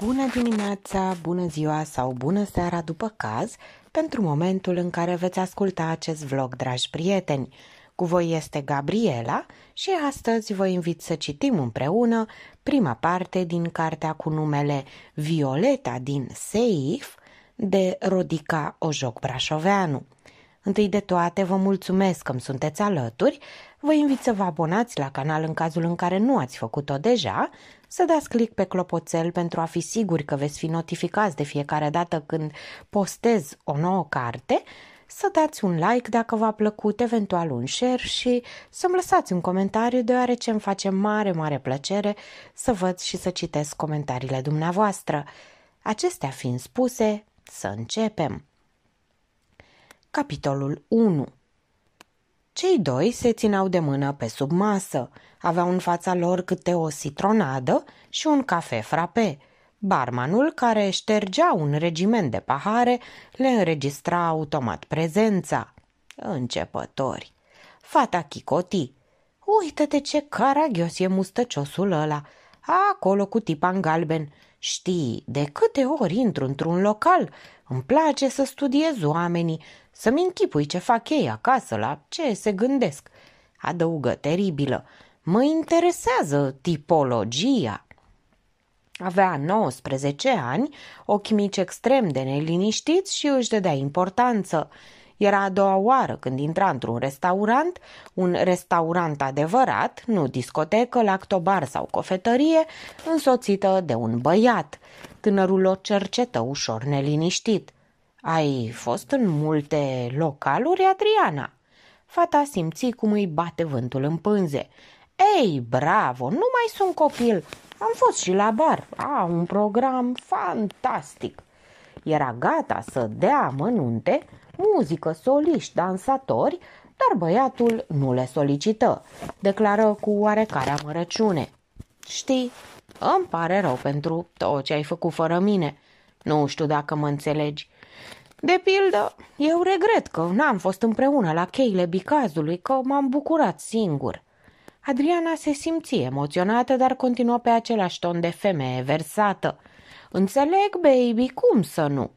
Bună dimineața, bună ziua sau bună seara după caz pentru momentul în care veți asculta acest vlog, dragi prieteni. Cu voi este Gabriela și astăzi vă invit să citim împreună prima parte din cartea cu numele Violeta din Seif de Rodica Ojoc Brașoveanu. Întâi de toate, vă mulțumesc că sunteți alături, vă invit să vă abonați la canal în cazul în care nu ați făcut-o deja să dați click pe clopoțel pentru a fi siguri că veți fi notificați de fiecare dată când postez o nouă carte, să dați un like dacă v-a plăcut, eventual un share și să-mi lăsați un comentariu deoarece îmi face mare, mare plăcere să văd și să citesc comentariile dumneavoastră. Acestea fiind spuse, să începem. Capitolul 1 cei doi se ținau de mână pe sub masă. Aveau în fața lor câte o citronadă și un cafe frape. Barmanul, care ștergea un regiment de pahare, le înregistra automat prezența. Începători. Fata Chicoti. Uită-te ce caragios e mustăciosul ăla. Acolo cu tipa în galben. Știi, de câte ori intru într-un local, îmi place să studiez oamenii, să-mi închipui ce fac ei acasă, la ce se gândesc. Adăugă teribilă. Mă interesează tipologia. Avea 19 ani, ochi mici extrem de neliniștiți și își dădea importanță. Era a doua oară când intra într-un restaurant, un restaurant adevărat, nu discotecă, lactobar sau cofetărie, însoțită de un băiat. Tânărul o cercetă ușor neliniștit. Ai fost în multe localuri, Adriana?" Fata simți cum îi bate vântul în pânze. Ei, bravo, nu mai sunt copil. Am fost și la bar. A, un program fantastic. Era gata să dea mănunte, muzică, soliști, dansatori, dar băiatul nu le solicită. Declară cu oarecare amărăciune. Știi, îmi pare rău pentru tot ce ai făcut fără mine. Nu știu dacă mă înțelegi. De pildă, eu regret că n-am fost împreună la cheile bicazului, că m-am bucurat singur. Adriana se simție emoționată, dar continuă pe același ton de femeie versată. Înțeleg, baby, cum să nu?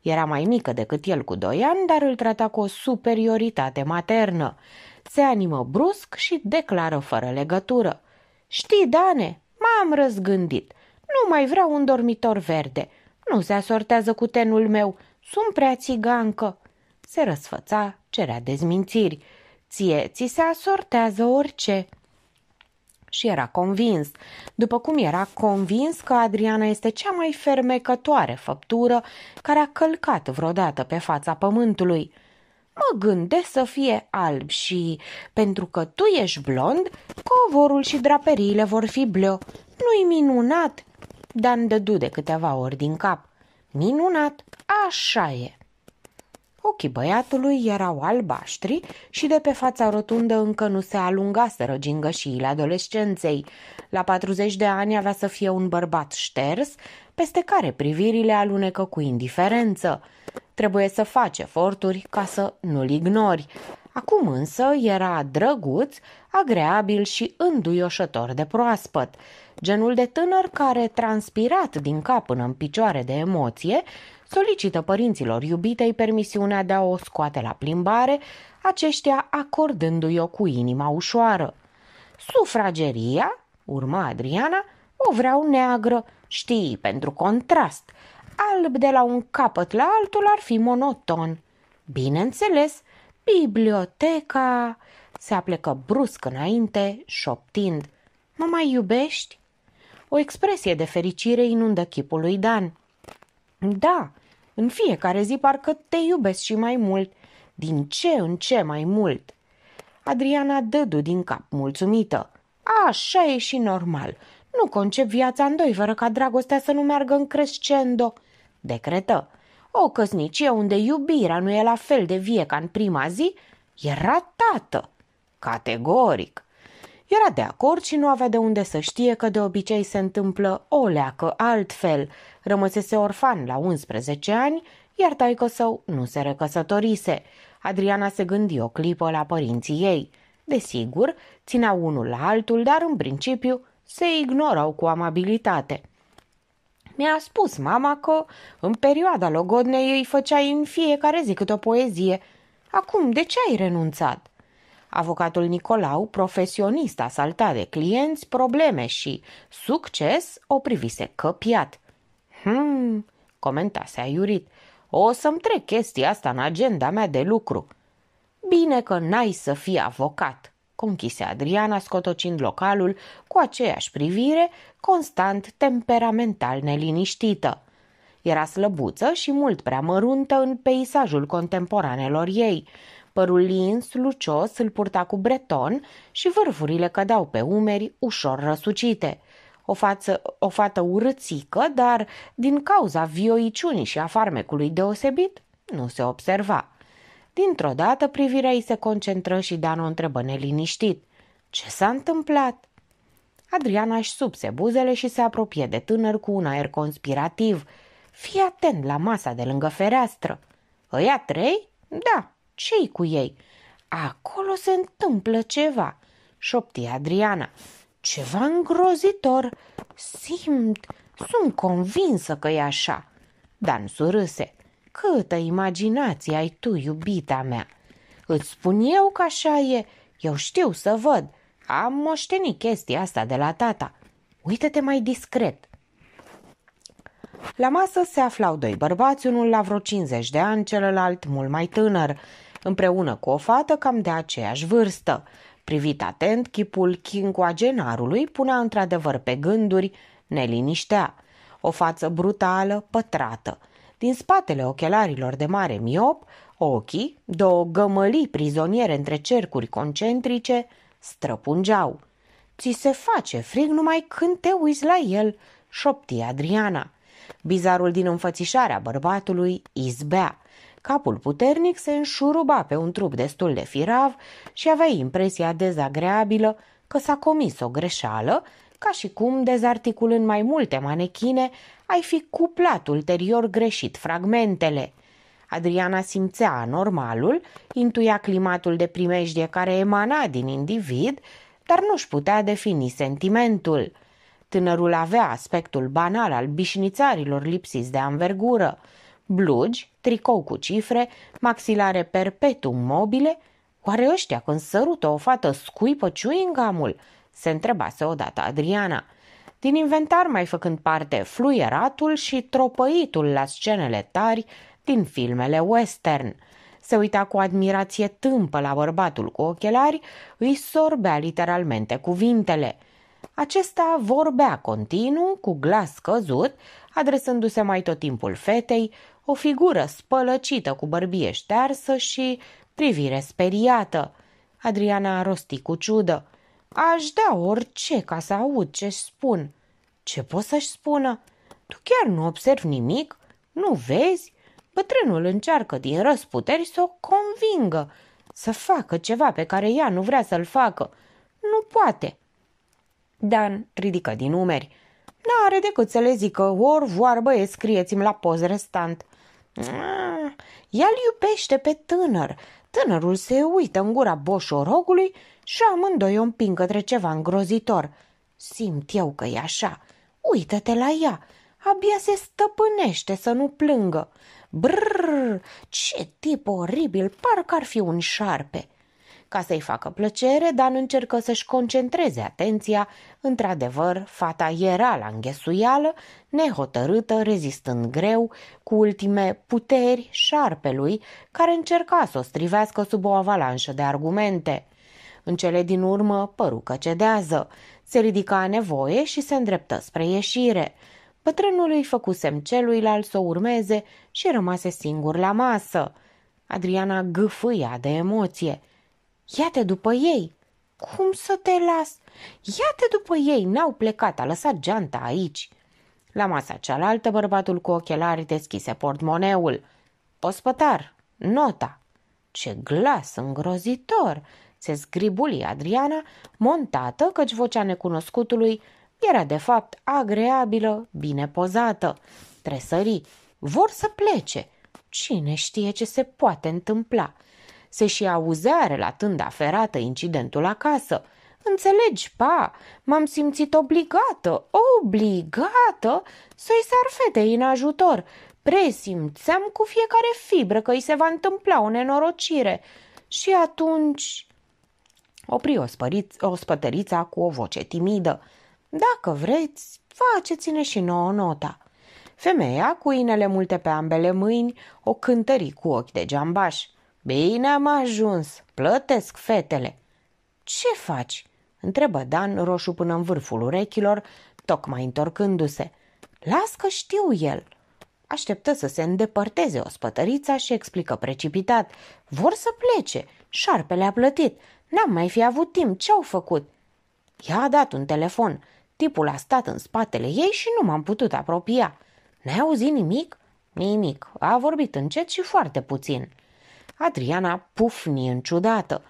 Era mai mică decât el cu doi ani, dar îl trata cu o superioritate maternă. Se animă brusc și declară fără legătură. Știi, Dane, m-am răzgândit. Nu mai vreau un dormitor verde. Nu se asortează cu tenul meu. Sunt prea țigancă!" Se răsfăța, cerea dezmințiri. Ție ți se asortează orice!" Și era convins, după cum era convins că Adriana este cea mai fermecătoare făptură care a călcat vreodată pe fața pământului. Mă gândesc să fie alb și, pentru că tu ești blond, covorul și draperiile vor fi bleu. Nu-i minunat? Dan dădu de câteva ori din cap. Minunat, așa e! Ochii băiatului erau albaștri și de pe fața rotundă încă nu se alungaseră gingășiile adolescenței. La 40 de ani avea să fie un bărbat șters, peste care privirile alunecă cu indiferență. Trebuie să faci eforturi ca să nu-l ignori. Acum însă era drăguț, agreabil și înduioșător de proaspăt, genul de tânăr care, transpirat din cap până în picioare de emoție, solicită părinților iubitei permisiunea de a o scoate la plimbare, aceștia acordându-i-o cu inima ușoară. Sufrageria, urma Adriana, o vreau neagră, știi, pentru contrast. Alb de la un capăt la altul ar fi monoton. Bineînțeles, Biblioteca... Se aplecă brusc înainte, șoptind. Mă mai iubești? O expresie de fericire inundă chipul lui Dan. Da, în fiecare zi parcă te iubesc și mai mult, din ce în ce mai mult. Adriana dădu din cap mulțumită. Așa e și normal. Nu concep viața în doi fără ca dragostea să nu meargă în crescendo, decretă. O căsnicie unde iubirea nu e la fel de vie ca în prima zi era tată, categoric. Era de acord și nu avea de unde să știe că de obicei se întâmplă o leacă altfel. Rămăsese orfan la 11 ani, iar taică său nu se recăsătorise. Adriana se gândi o clipă la părinții ei. Desigur, ținea unul la altul, dar în principiu se ignorau cu amabilitate – mi-a spus mama că în perioada logodnei îi făcea în fiecare zi câte o poezie. Acum, de ce ai renunțat?" Avocatul Nicolau, profesionist asaltat de clienți, probleme și succes, o privise căpiat. Hmm, comentase aiurit, o să-mi trec chestia asta în agenda mea de lucru. Bine că n-ai să fii avocat, conchise Adriana scotocind localul cu aceeași privire, constant temperamental neliniștită. Era slăbuță și mult prea măruntă în peisajul contemporanelor ei. Părul lins, lucios, îl purta cu breton și vârfurile cădeau pe umeri, ușor răsucite. O, față, o fată urățică, dar din cauza vioiciunii și a farmecului deosebit, nu se observa. Dintr-o dată privirea îi se concentră și Dan o întrebă neliniștit. Ce s-a întâmplat? Adriana își subse buzele și se apropie de tânăr cu un aer conspirativ. Fii atent la masa de lângă fereastră. Ăia trei? Da, ce cu ei? Acolo se întâmplă ceva, șopti Adriana. Ceva îngrozitor. Simt, sunt convinsă că e așa. Dan surâse. Câtă imaginație ai tu, iubita mea! Îți spun eu că așa e, eu știu să văd. Am moștenit chestia asta de la tata. Uită-te mai discret. La masă se aflau doi bărbați, unul la vreo 50 de ani, celălalt mult mai tânăr, împreună cu o fată cam de aceeași vârstă. Privit atent, chipul chincoagenarului punea într-adevăr pe gânduri, neliniștea. O față brutală, pătrată – din spatele ochelarilor de mare miop, ochii, două gămălii prizoniere între cercuri concentrice, străpungeau. Ți se face frig numai când te uiți la el, șopti Adriana. Bizarul din înfățișarea bărbatului izbea. Capul puternic se înșuruba pe un trup destul de firav și avea impresia dezagreabilă că s-a comis o greșeală ca și cum, dezarticulând mai multe manechine, ai fi cuplat ulterior greșit fragmentele. Adriana simțea anormalul, intuia climatul de primejdie care emana din individ, dar nu-și putea defini sentimentul. Tânărul avea aspectul banal al bișnițarilor lipsiți de anvergură, blugi, tricou cu cifre, maxilare perpetuum mobile, oare ăștia când sărută o fată scuipă chewing se întrebase odată Adriana. Din inventar mai făcând parte fluieratul și tropăitul la scenele tari din filmele western. Se uita cu admirație tâmpă la bărbatul cu ochelari, îi sorbea literalmente cuvintele. Acesta vorbea continuu, cu glas căzut, adresându-se mai tot timpul fetei, o figură spălăcită cu bărbie ștearsă și privire speriată. Adriana a rostit cu ciudă. Aș da orice ca să aud ce spun. Ce pot să-și spună? Tu chiar nu observi nimic? Nu vezi? Bătrânul încearcă din răsputeri să o convingă, să facă ceva pe care ea nu vrea să-l facă. Nu poate. Dan ridică din umeri. N-are decât să le zică, ori vorbă e scrieți-mi la poz restant. El iubește pe tânăr. Tânărul se uită în gura boșorogului și amândoi o împing către ceva îngrozitor. Simt eu că e așa. Uită-te la ea. Abia se stăpânește să nu plângă. Brrr, ce tip oribil, parcă ar fi un șarpe. Ca să-i facă plăcere, Dan încercă să-și concentreze atenția. Într-adevăr, fata era la înghesuială, nehotărâtă, rezistând greu, cu ultime puteri șarpelui, care încerca să o strivească sub o avalanșă de argumente. În cele din urmă, păru că cedează. Se ridica nevoie și se îndreptă spre ieșire. Bătrânul îi făcu semn celuilalt să o urmeze și rămase singur la masă. Adriana gâfâia de emoție. Ia-te după ei! Cum să te las? Ia-te după ei! N-au plecat, a lăsat geanta aici!" La masa cealaltă, bărbatul cu ochelari deschise portmoneul. Ospătar, nota. Ce glas îngrozitor! Se zgribuli Adriana, montată, căci vocea necunoscutului era de fapt agreabilă, bine pozată. Tresări, vor să plece. Cine știe ce se poate întâmpla? Se și auzea relatând aferată incidentul acasă. Înțelegi, pa, m-am simțit obligată, obligată să-i sar fetei în ajutor. Presimțeam cu fiecare fibră că îi se va întâmpla o nenorocire. Și atunci Opri o, spăriț, o spătărița cu o voce timidă. Dacă vreți, faceți-ne și nouă nota. Femeia, cu inele multe pe ambele mâini, o cântări cu ochi de geambaș. Bine am ajuns, plătesc fetele. Ce faci? întrebă Dan roșu până în vârful urechilor, tocmai întorcându-se. Las că știu el. Așteptă să se îndepărteze spătărița și explică precipitat. Vor să plece. Șarpele a plătit. N-am mai fi avut timp, ce-au făcut? Ea a dat un telefon. Tipul a stat în spatele ei și nu m-am putut apropia. N-ai auzit nimic? Nimic. A vorbit încet și foarte puțin. Adriana pufni ciudată.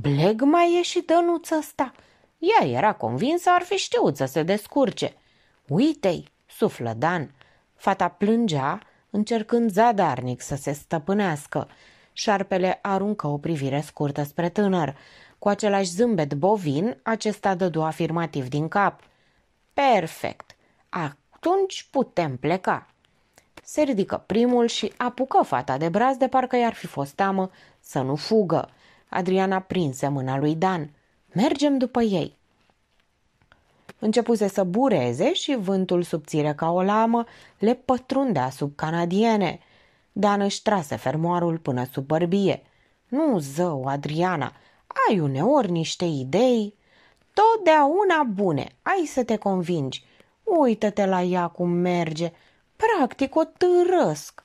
Bleg mai e și dănuță asta. Ea era convinsă ar fi știut să se descurce. Uite-i, suflă Dan. Fata plângea, încercând zadarnic să se stăpânească Șarpele aruncă o privire scurtă spre tânăr. Cu același zâmbet bovin, acesta dădu afirmativ din cap. Perfect! Atunci putem pleca. Se ridică primul și apucă fata de braț de parcă i-ar fi fost teamă să nu fugă. Adriana prinse mâna lui Dan. Mergem după ei. Începuse să bureze și vântul subțire ca o lamă le pătrundea sub canadiene – Dan își trase fermoarul până sub bărbie. Nu zău, Adriana, ai uneori niște idei. Totdeauna bune, ai să te convingi. Uită-te la ea cum merge. Practic o târăsc.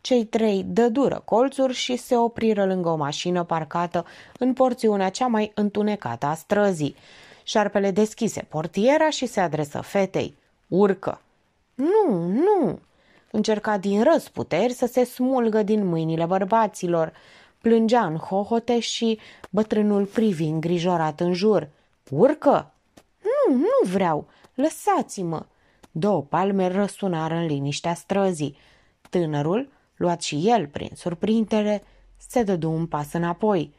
Cei trei dădură colțuri și se opriră lângă o mașină parcată în porțiunea cea mai întunecată a străzii. Șarpele deschise portiera și se adresă fetei. Urcă! Nu, nu! Încerca din răzputeri să se smulgă din mâinile bărbaților. Plângea în hohote și bătrânul privi îngrijorat în jur. Urcă! Nu, nu vreau! Lăsați-mă! Două palme răsunară în liniștea străzii. Tânărul, luat și el prin surprintere, se dădu un pas înapoi.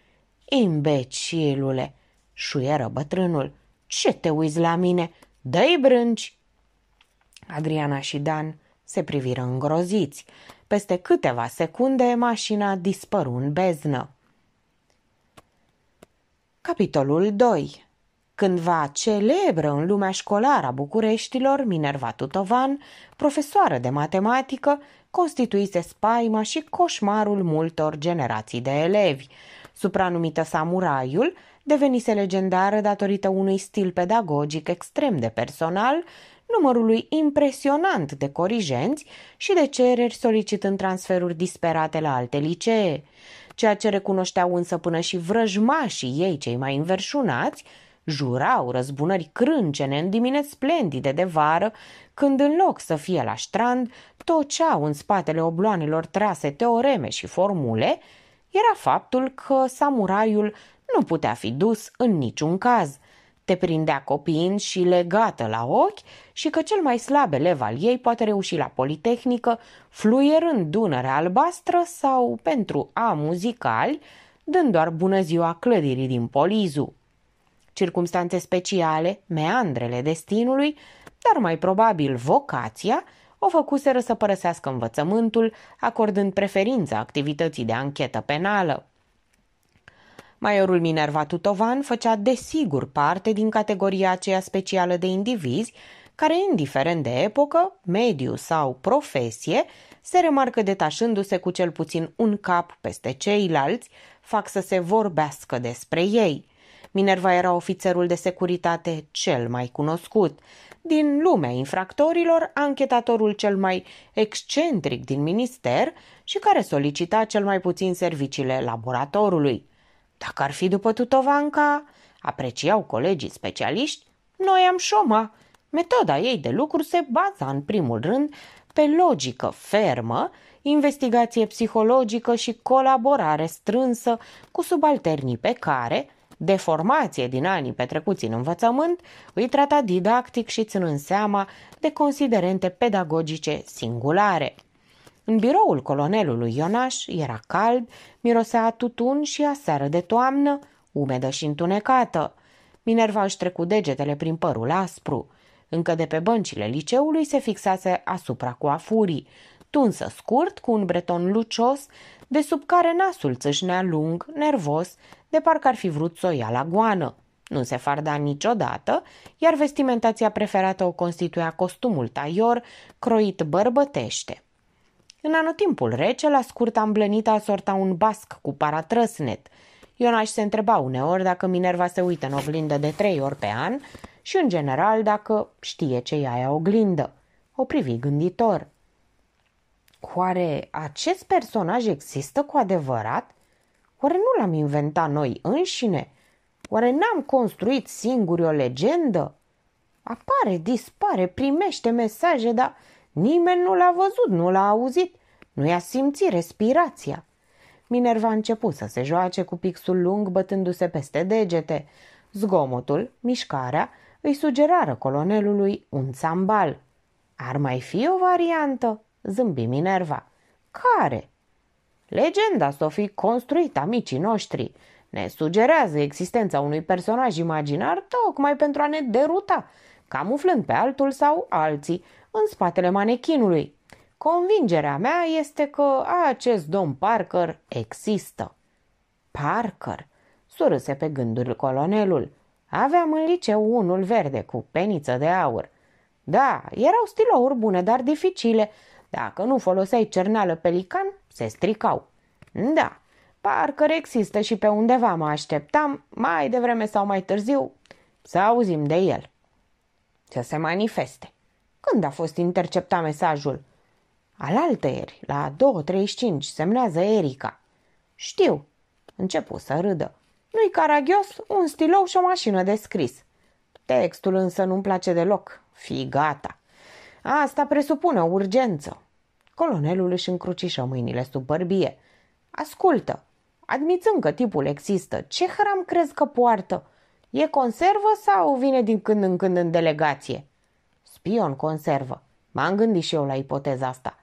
Imbecilule! șuieră bătrânul. Ce te uiți la mine? Dă-i brânci! Adriana și Dan se priviră îngroziți. Peste câteva secunde, mașina dispăru în beznă. Capitolul 2 Cândva celebră în lumea școlară a Bucureștilor, Minerva Tutovan, profesoară de matematică, constituise spaima și coșmarul multor generații de elevi. Supranumită Samuraiul, devenise legendară datorită unui stil pedagogic extrem de personal numărului impresionant de corigenți și de cereri solicitând transferuri disperate la alte licee. Ceea ce recunoșteau însă până și vrăjmașii ei cei mai înverșunați, jurau răzbunări crâncene în dimineți splendide de vară, când în loc să fie la strand, toceau în spatele obloanelor trase teoreme și formule, era faptul că samuraiul nu putea fi dus în niciun caz, te prindea copiind și legată la ochi și că cel mai slab elev al ei poate reuși la Politehnică, fluierând Dunărea Albastră sau, pentru A muzicali, dând doar bună ziua clădirii din Polizu. Circumstanțe speciale, meandrele destinului, dar mai probabil vocația, o făcuseră să părăsească învățământul, acordând preferința activității de anchetă penală. Maiorul Minerva Tutovan făcea desigur parte din categoria aceea specială de indivizi care, indiferent de epocă, mediu sau profesie, se remarcă detașându-se cu cel puțin un cap peste ceilalți, fac să se vorbească despre ei. Minerva era ofițerul de securitate cel mai cunoscut. Din lumea infractorilor, anchetatorul cel mai excentric din minister și care solicita cel mai puțin serviciile laboratorului. Dacă ar fi după Tutovanca, apreciau colegii specialiști, noi am șoma. Metoda ei de lucru se baza în primul rând pe logică fermă, investigație psihologică și colaborare strânsă cu subalternii pe care, de formație din anii petrecuți în învățământ, îi trata didactic și ținând seama de considerente pedagogice singulare – în biroul colonelului Ionaș era cald, mirosea tutun și a seară de toamnă, umedă și întunecată. Minerva își trecu degetele prin părul aspru. Încă de pe băncile liceului se fixase asupra coafurii, tunsă scurt, cu un breton lucios, de sub care nasul țâșnea lung, nervos, de parcă ar fi vrut să o ia la goană. Nu se farda niciodată, iar vestimentația preferată o constituia costumul taior, croit bărbătește. În anotimpul rece, la scurt îmblănită asorta un basc cu paratrăsnet. Ionaș se întreba uneori dacă Minerva se uită în oglindă de trei ori pe an și, în general, dacă știe ce e aia oglindă. O privi gânditor. Oare acest personaj există cu adevărat? Oare nu l-am inventat noi înșine? Oare n-am construit singuri o legendă? Apare, dispare, primește mesaje, dar Nimeni nu l-a văzut, nu l-a auzit, nu i-a simțit respirația. Minerva a început să se joace cu pixul lung bătându-se peste degete. Zgomotul, mișcarea, îi sugerară colonelului un țambal. Ar mai fi o variantă, zâmbi Minerva. Care? Legenda s-o fi construit amicii noștri. Ne sugerează existența unui personaj imaginar tocmai pentru a ne deruta, camuflând pe altul sau alții, în spatele manechinului. Convingerea mea este că acest domn Parker există. Parker, surâse pe gândul colonelul. Aveam în liceu unul verde cu peniță de aur. Da, erau stilouri bune, dar dificile. Dacă nu foloseai cerneală pelican, se stricau. Da, Parker există și pe undeva mă așteptam, mai devreme sau mai târziu, să auzim de el. Să se manifeste. Când a fost interceptat mesajul? ieri, la 2.35, semnează Erica. Știu. Începu să râdă. Nu-i caragios, un stilou și o mașină de scris. Textul însă nu-mi place deloc. Fii gata. Asta presupune o urgență. Colonelul își încrucișă mâinile sub bărbie. Ascultă, admițând că tipul există, ce hram crezi că poartă? E conservă sau vine din când în când în delegație? spion conservă. M-am gândit și eu la ipoteza asta.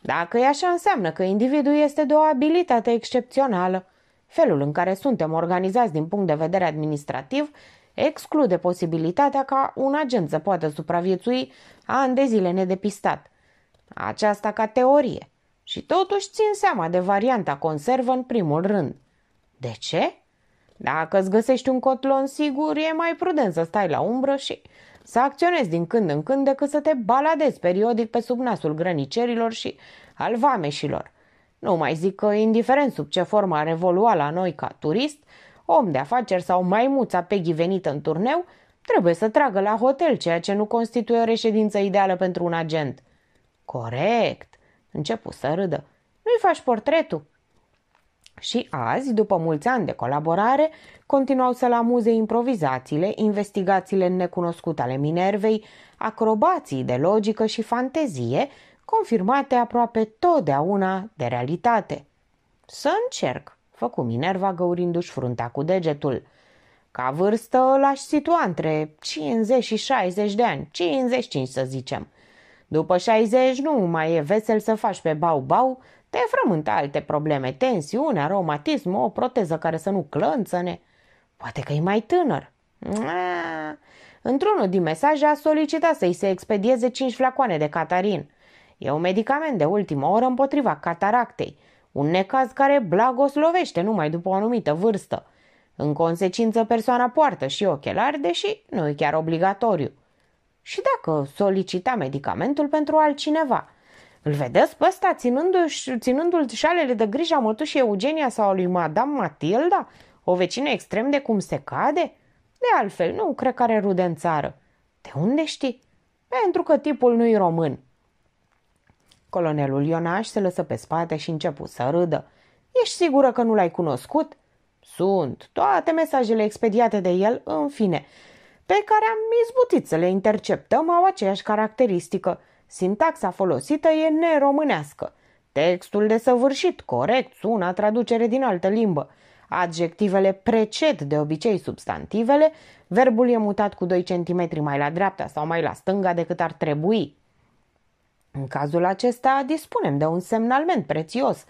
Dacă e așa, înseamnă că individul este de o abilitate excepțională. Felul în care suntem organizați din punct de vedere administrativ exclude posibilitatea ca un agent să poată supraviețui ani de zile nedepistat. Aceasta ca teorie. Și totuși țin seama de varianta conservă în primul rând. De ce? Dacă îți găsești un cotlon sigur, e mai prudent să stai la umbră și să acționezi din când în când decât să te baladezi periodic pe sub nasul grănicerilor și al vameșilor. Nu mai zic că, indiferent sub ce formă ar evolua la noi ca turist, om de afaceri sau maimuța pe venită în turneu, trebuie să tragă la hotel, ceea ce nu constituie o reședință ideală pentru un agent. Corect, începu să râdă. Nu-i faci portretul? Și azi, după mulți ani de colaborare, continuau să-l amuze improvizațiile, investigațiile necunoscute ale Minervei, acrobații de logică și fantezie, confirmate aproape totdeauna de realitate. Să încerc, făcu Minerva găurindu-și fruntea cu degetul. Ca vârstă îl aș situa între 50 și 60 de ani, 55 să zicem. După 60 nu mai e vesel să faci pe bau-bau te frământă alte probleme, tensiune aromatism o proteză care să nu clănțăne. Poate că e mai tânăr. Ah. Într-unul din mesaje a solicitat să-i se expedieze 5 flacoane de catarin. E un medicament de ultimă oră împotriva cataractei, un necaz care blagoslovește numai după o anumită vârstă. În consecință, persoana poartă și ochelari, deși nu e chiar obligatoriu. Și dacă solicita medicamentul pentru altcineva – îl vedeți pe ăsta ținându-și, ținându-l șalele de a mătușii Eugenia sau a lui Madame Matilda? O vecină extrem de cum se cade? De altfel, nu cred că are rude în țară. De unde știi? Pentru că tipul nu-i român. Colonelul Ionaș se lăsă pe spate și începu să râdă. Ești sigură că nu l-ai cunoscut? Sunt toate mesajele expediate de el, în fine, pe care am izbutit să le interceptăm au aceeași caracteristică – Sintaxa folosită e neromânească. Textul desăvârșit, corect, sună traducere din altă limbă. Adjectivele preced de obicei substantivele, verbul e mutat cu 2 cm mai la dreapta sau mai la stânga decât ar trebui. În cazul acesta dispunem de un semnalment prețios,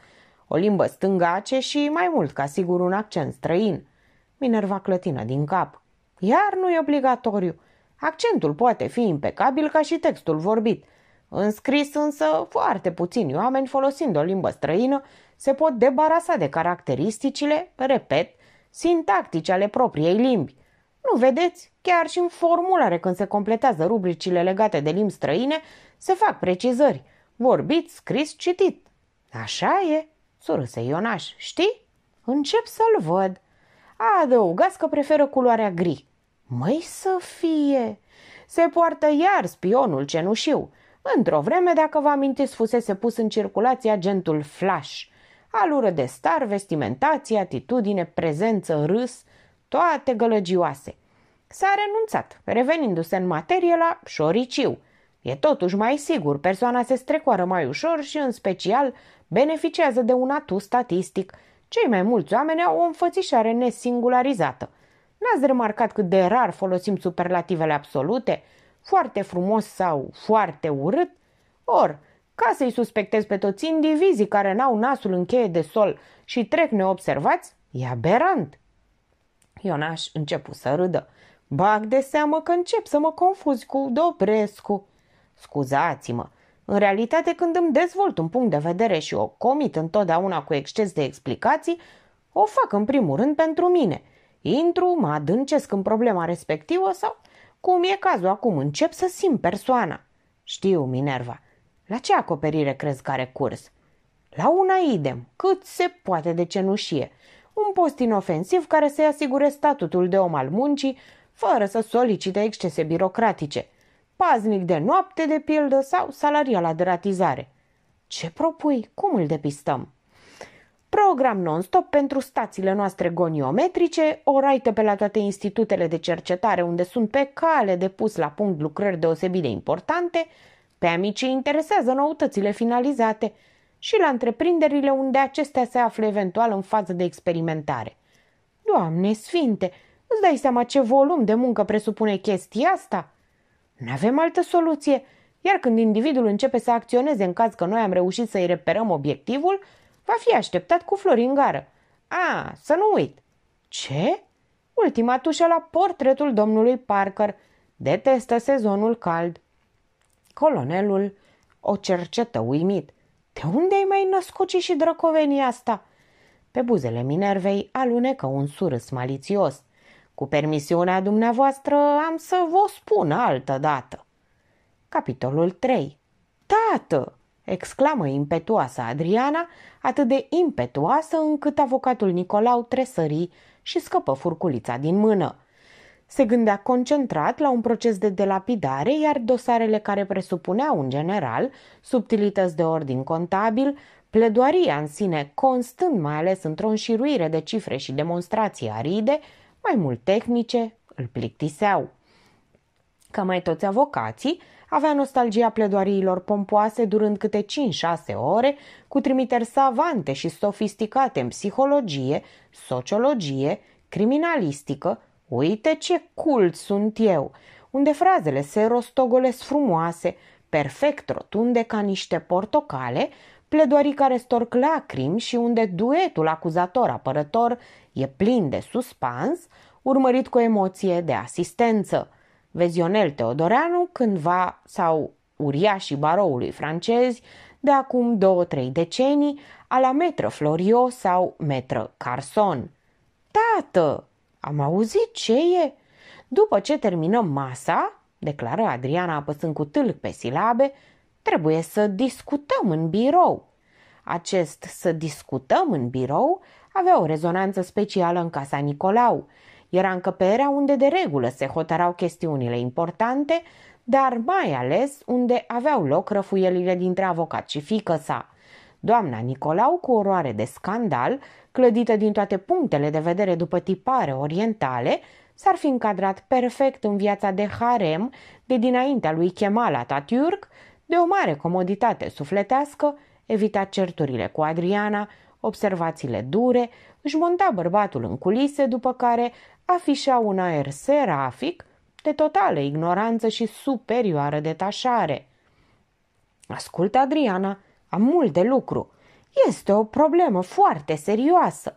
o limbă stângace și mai mult ca sigur un accent străin. Minerva clătină din cap. Iar nu e obligatoriu. Accentul poate fi impecabil ca și textul vorbit – Înscris însă foarte puțini oameni folosind o limbă străină se pot debarasa de caracteristicile, repet, sintactice ale propriei limbi. Nu vedeți? Chiar și în formulare când se completează rubricile legate de limbi străine, se fac precizări. Vorbit, scris, citit. Așa e, surâse Ionaș, știi? Încep să-l văd. A adăugat că preferă culoarea gri. Măi să fie! Se poartă iar spionul cenușiu. Într-o vreme, dacă vă amintiți, fusese pus în circulație agentul Flash. Alură de star, vestimentație, atitudine, prezență, râs, toate gălăgioase. S-a renunțat, revenindu-se în materie la șoriciu. E totuși mai sigur, persoana se strecoară mai ușor și, în special, beneficiază de un atu statistic. Cei mai mulți oameni au o înfățișare nesingularizată. N-ați remarcat cât de rar folosim superlativele absolute – foarte frumos sau foarte urât, or, ca să-i suspectez pe toți indivizii care n-au nasul în cheie de sol și trec neobservați, e aberant. Ionaș începu să râdă. Bag de seamă că încep să mă confuzi cu Dobrescu. Scuzați-mă, în realitate când îmi dezvolt un punct de vedere și o comit întotdeauna cu exces de explicații, o fac în primul rând pentru mine. Intru, mă adâncesc în problema respectivă sau cum e cazul acum, încep să simt persoana. Știu, Minerva. La ce acoperire crezi că are curs? La una idem, cât se poate de cenușie. Un post inofensiv care să-i asigure statutul de om al muncii, fără să solicite excese birocratice. Paznic de noapte, de pildă, sau salarial de ratizare. Ce propui? Cum îl depistăm? program non-stop pentru stațiile noastre goniometrice, o raită pe la toate institutele de cercetare unde sunt pe cale de pus la punct lucrări deosebit de importante, pe amicii interesează noutățile finalizate și la întreprinderile unde acestea se află eventual în fază de experimentare. Doamne sfinte, îți dai seama ce volum de muncă presupune chestia asta? Nu avem altă soluție, iar când individul începe să acționeze în caz că noi am reușit să-i reperăm obiectivul, Va fi așteptat cu flori în gară. A, să nu uit. Ce? Ultima tușă la portretul domnului Parker. Detestă sezonul cald. Colonelul o cercetă uimit. De unde ai mai născut și drăcovenia asta?" Pe buzele Minervei alunecă un surâs malițios. Cu permisiunea dumneavoastră am să vă spun altă dată. Capitolul 3 Tată! exclamă impetuoasă Adriana, atât de impetuoasă încât avocatul Nicolau tresări și scăpă furculița din mână. Se gândea concentrat la un proces de delapidare, iar dosarele care presupuneau un general, subtilități de ordin contabil, pledoaria în sine constând mai ales într-o înșiruire de cifre și demonstrații aride, mai mult tehnice, îl plictiseau. Ca mai toți avocații, avea nostalgia pledoariilor pompoase durând câte 5-6 ore, cu trimiteri savante și sofisticate în psihologie, sociologie, criminalistică, uite ce cult sunt eu, unde frazele se rostogolesc frumoase, perfect rotunde ca niște portocale, pledoarii care storc lacrimi și unde duetul acuzator-apărător e plin de suspans, urmărit cu emoție de asistență – Vezionel Teodoreanu cândva sau uriașii baroului francezi de acum două-trei decenii a la metră Florio sau metră Carson. Tată, am auzit ce e? După ce terminăm masa, declară Adriana apăsând cu tâlc pe silabe, trebuie să discutăm în birou. Acest să discutăm în birou avea o rezonanță specială în casa Nicolau, era încăperea unde de regulă se hotărau chestiunile importante, dar mai ales unde aveau loc răfuielile dintre avocat și fică sa. Doamna Nicolau, cu oroare de scandal, clădită din toate punctele de vedere după tipare orientale, s-ar fi încadrat perfect în viața de harem de dinaintea lui Kemal Atatürk, de o mare comoditate sufletească, evita certurile cu Adriana, observațiile dure, își monta bărbatul în culise, după care afișa un aer serafic de totală ignoranță și superioară detașare. Ascultă, Adriana, am mult de lucru. Este o problemă foarte serioasă.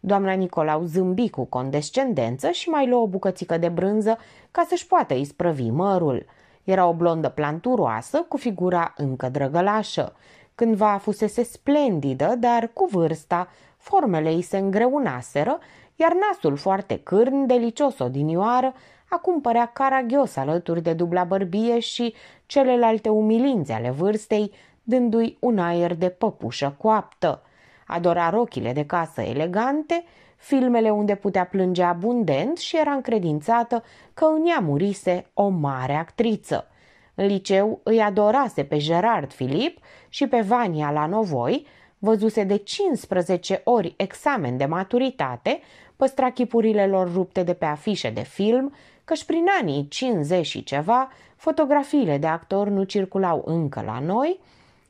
Doamna Nicolau zâmbi cu condescendență și mai luă o bucățică de brânză ca să-și poată isprăvi mărul. Era o blondă planturoasă cu figura încă drăgălașă. Cândva fusese splendidă, dar cu vârsta formele îi se îngreunaseră iar nasul foarte cârn, delicios odinioară, acum părea caragios alături de dubla bărbie și celelalte umilințe ale vârstei, dându-i un aer de păpușă coaptă. Adora rochile de casă elegante, filmele unde putea plânge abundent și era încredințată că în ea murise o mare actriță. În liceu îi adorase pe Gerard Filip și pe Vania la Novoi, văzuse de 15 ori examen de maturitate, păstra chipurile lor rupte de pe afișe de film, căci prin anii 50 și ceva, fotografiile de actor nu circulau încă la noi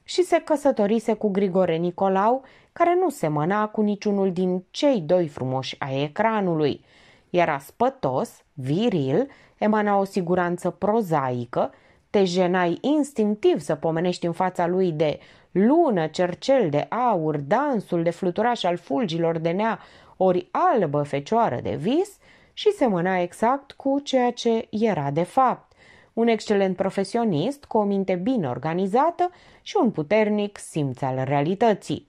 și se căsătorise cu Grigore Nicolau, care nu semăna cu niciunul din cei doi frumoși ai ecranului. Era spătos, viril, emana o siguranță prozaică, te jenai instinctiv să pomenești în fața lui de lună, cercel de aur, dansul de fluturaș al fulgilor de nea, ori albă fecioară de vis și semăna exact cu ceea ce era de fapt. Un excelent profesionist cu o minte bine organizată și un puternic simț al realității.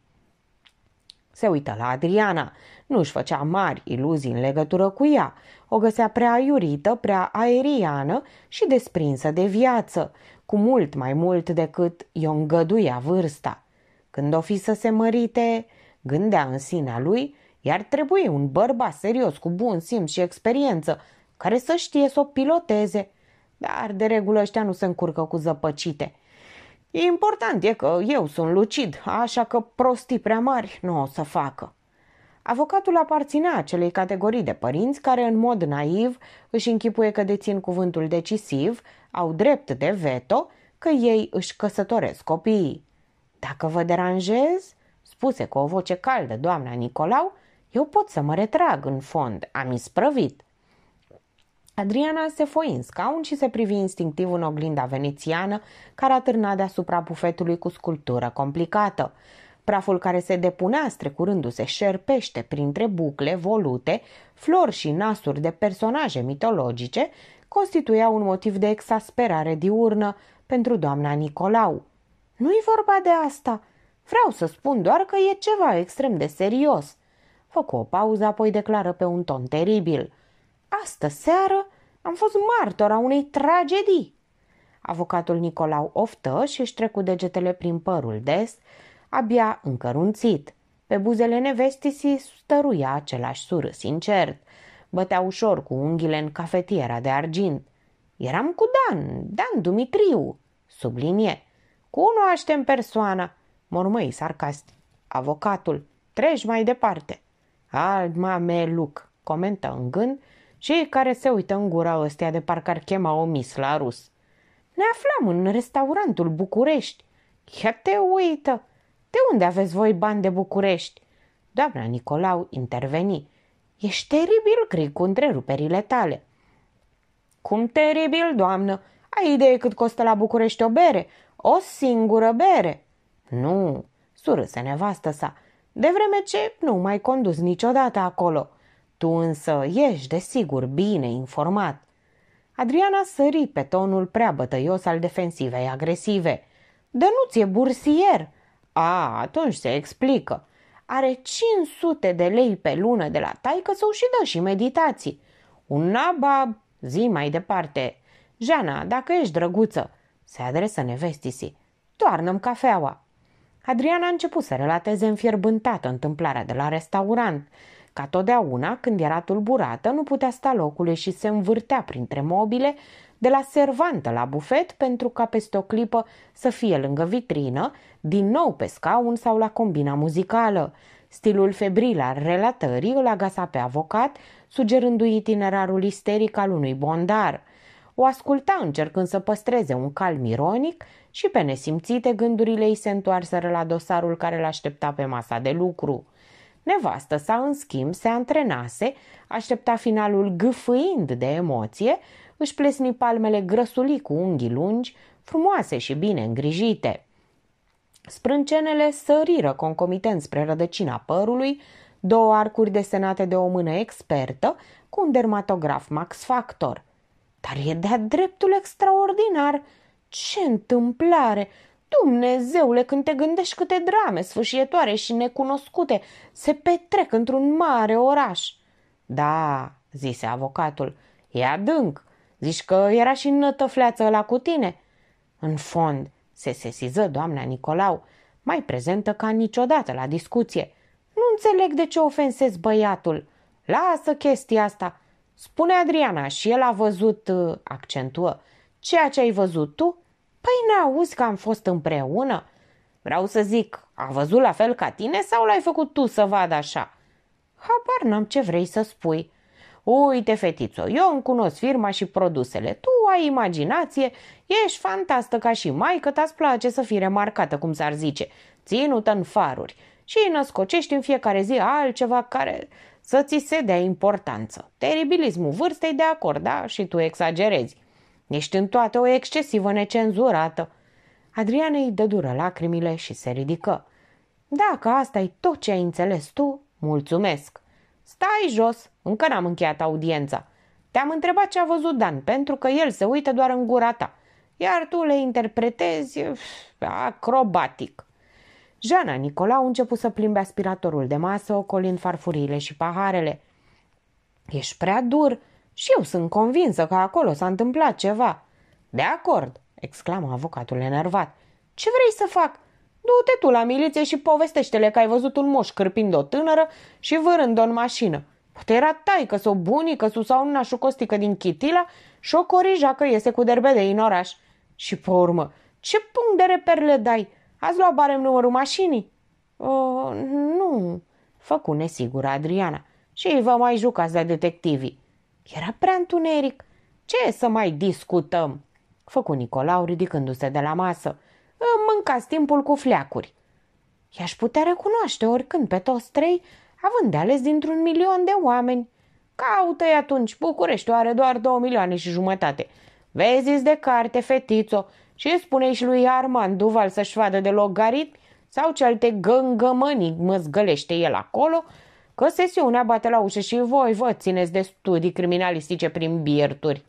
Se uită la Adriana. Nu își făcea mari iluzii în legătură cu ea. O găsea prea aiurită, prea aeriană și desprinsă de viață, cu mult mai mult decât i-o îngăduia vârsta. Când o fi să se mărite, gândea în sinea lui, iar ar trebui un bărbat serios, cu bun simț și experiență, care să știe să o piloteze, dar de regulă ăștia nu se încurcă cu zăpăcite. Important e că eu sunt lucid, așa că prostii prea mari nu o să facă. Avocatul aparținea acelei categorii de părinți care în mod naiv își închipuie că dețin cuvântul decisiv, au drept de veto, că ei își căsătoresc copiii. Dacă vă deranjez, spuse cu o voce caldă doamna Nicolau, eu pot să mă retrag în fond, am isprăvit. Adriana se foi în scaun și se privi instinctiv în oglinda venețiană care atârna deasupra bufetului cu sculptură complicată. Praful care se depunea strecurându-se șerpește printre bucle volute, flori și nasuri de personaje mitologice constituia un motiv de exasperare diurnă pentru doamna Nicolau. Nu-i vorba de asta. Vreau să spun doar că e ceva extrem de serios. Făcu o pauză, apoi declară pe un ton teribil. Astă seară am fost martora unei tragedii. Avocatul Nicolau oftă și își trecu degetele prin părul des, abia încărunțit. Pe buzele nevestisii stăruia același surâs incert. Bătea ușor cu unghiile în cafetiera de argint. Eram cu Dan, Dan Dumitriu, sublinie. Cunoaștem persoana, mormăi sarcastic. Avocatul, treci mai departe. Al mameluc, comentă în gând și care se uită în gura ăstea de parcă ar chema o mis la rus. Ne aflam în restaurantul București. Ia te uită! De unde aveți voi bani de București? Doamna Nicolau interveni. Ești teribil, cric cu întreruperile tale. Cum teribil, doamnă? Ai idee cât costă la București o bere? O singură bere? Nu, surâse nevastă sa de vreme ce nu mai condus niciodată acolo. Tu însă ești, desigur, bine informat. Adriana sări pe tonul prea bătăios al defensivei agresive. Dă nu ți-e bursier! A, atunci se explică. Are 500 de lei pe lună de la taică să și dă și meditații. Un nabab, zi mai departe. Jana, dacă ești drăguță, se adresă nevestisii, toarnă-mi cafeaua. Adriana a început să relateze înfierbântată întâmplarea de la restaurant. Ca totdeauna, când era tulburată, nu putea sta locului și se învârtea printre mobile, de la servantă la bufet pentru ca peste o clipă să fie lângă vitrină, din nou pe scaun sau la combina muzicală. Stilul febril al relatării îl agasa pe avocat, sugerându-i itinerarul isteric al unui bondar. O asculta încercând să păstreze un calm ironic și pe nesimțite gândurile îi se întoarseră la dosarul care l-aștepta pe masa de lucru. Nevastă sa, în schimb, se antrenase, aștepta finalul gâfâind de emoție, își plesni palmele grăsulii cu unghii lungi, frumoase și bine îngrijite. Sprâncenele săriră concomitent spre rădăcina părului, două arcuri desenate de o mână expertă cu un dermatograf Max Factor – dar e de-a dreptul extraordinar. Ce întâmplare! Dumnezeule, când te gândești câte drame sfâșietoare și necunoscute se petrec într-un mare oraș. Da, zise avocatul, e adânc. Zici că era și nătăfleață la cu tine. În fond, se sesiză doamna Nicolau, mai prezentă ca niciodată la discuție. Nu înțeleg de ce ofensez băiatul. Lasă chestia asta. Spune Adriana și el a văzut, uh, accentuă, ceea ce ai văzut tu? Păi n-auzi că am fost împreună? Vreau să zic, a văzut la fel ca tine sau l-ai făcut tu să vadă așa? Habar n-am ce vrei să spui. Uite, fetițo, eu îmi cunosc firma și produsele. Tu ai imaginație, ești fantastă ca și mai că ți place să fii remarcată, cum s-ar zice, ținută în faruri. Și născocești în fiecare zi altceva care să ți se dea importanță. Teribilismul vârstei de acord, da? Și tu exagerezi. Ești în toate o excesivă necenzurată. Adriana îi dură lacrimile și se ridică. Dacă asta e tot ce ai înțeles tu, mulțumesc. Stai jos, încă n-am încheiat audiența. Te-am întrebat ce a văzut Dan, pentru că el se uită doar în gura ta, iar tu le interpretezi acrobatic. Jana Nicolau început să plimbe aspiratorul de masă, ocolind farfuriile și paharele. Ești prea dur și eu sunt convinsă că acolo s-a întâmplat ceva. De acord, exclamă avocatul enervat. Ce vrei să fac? Du-te tu la miliție și povestește-le că ai văzut un moș cârpind o tânără și vârând-o în mașină. Poate era taică sau bunică sau sau una șucostică din Chitila și o corija că iese cu derbedei în oraș. Și pe urmă, ce punct de reper le dai? Ați luat barem numărul mașinii? Uh, nu, făcu nesigur Adriana. Și vă mai jucați de detectivii. Era prea întuneric. Ce să mai discutăm? Făcu Nicolau ridicându-se de la masă. Mâncați timpul cu fleacuri. I-aș putea recunoaște oricând pe toți trei, având de ales dintr-un milion de oameni. Caută-i atunci, București are doar două milioane și jumătate. Vezi de carte, fetițo, ce spune și lui Armand Duval să-și vadă de logarit sau ce alte gângămănii măzgălește el acolo, că sesiunea bate la ușă și voi vă țineți de studii criminalistice prin birturi.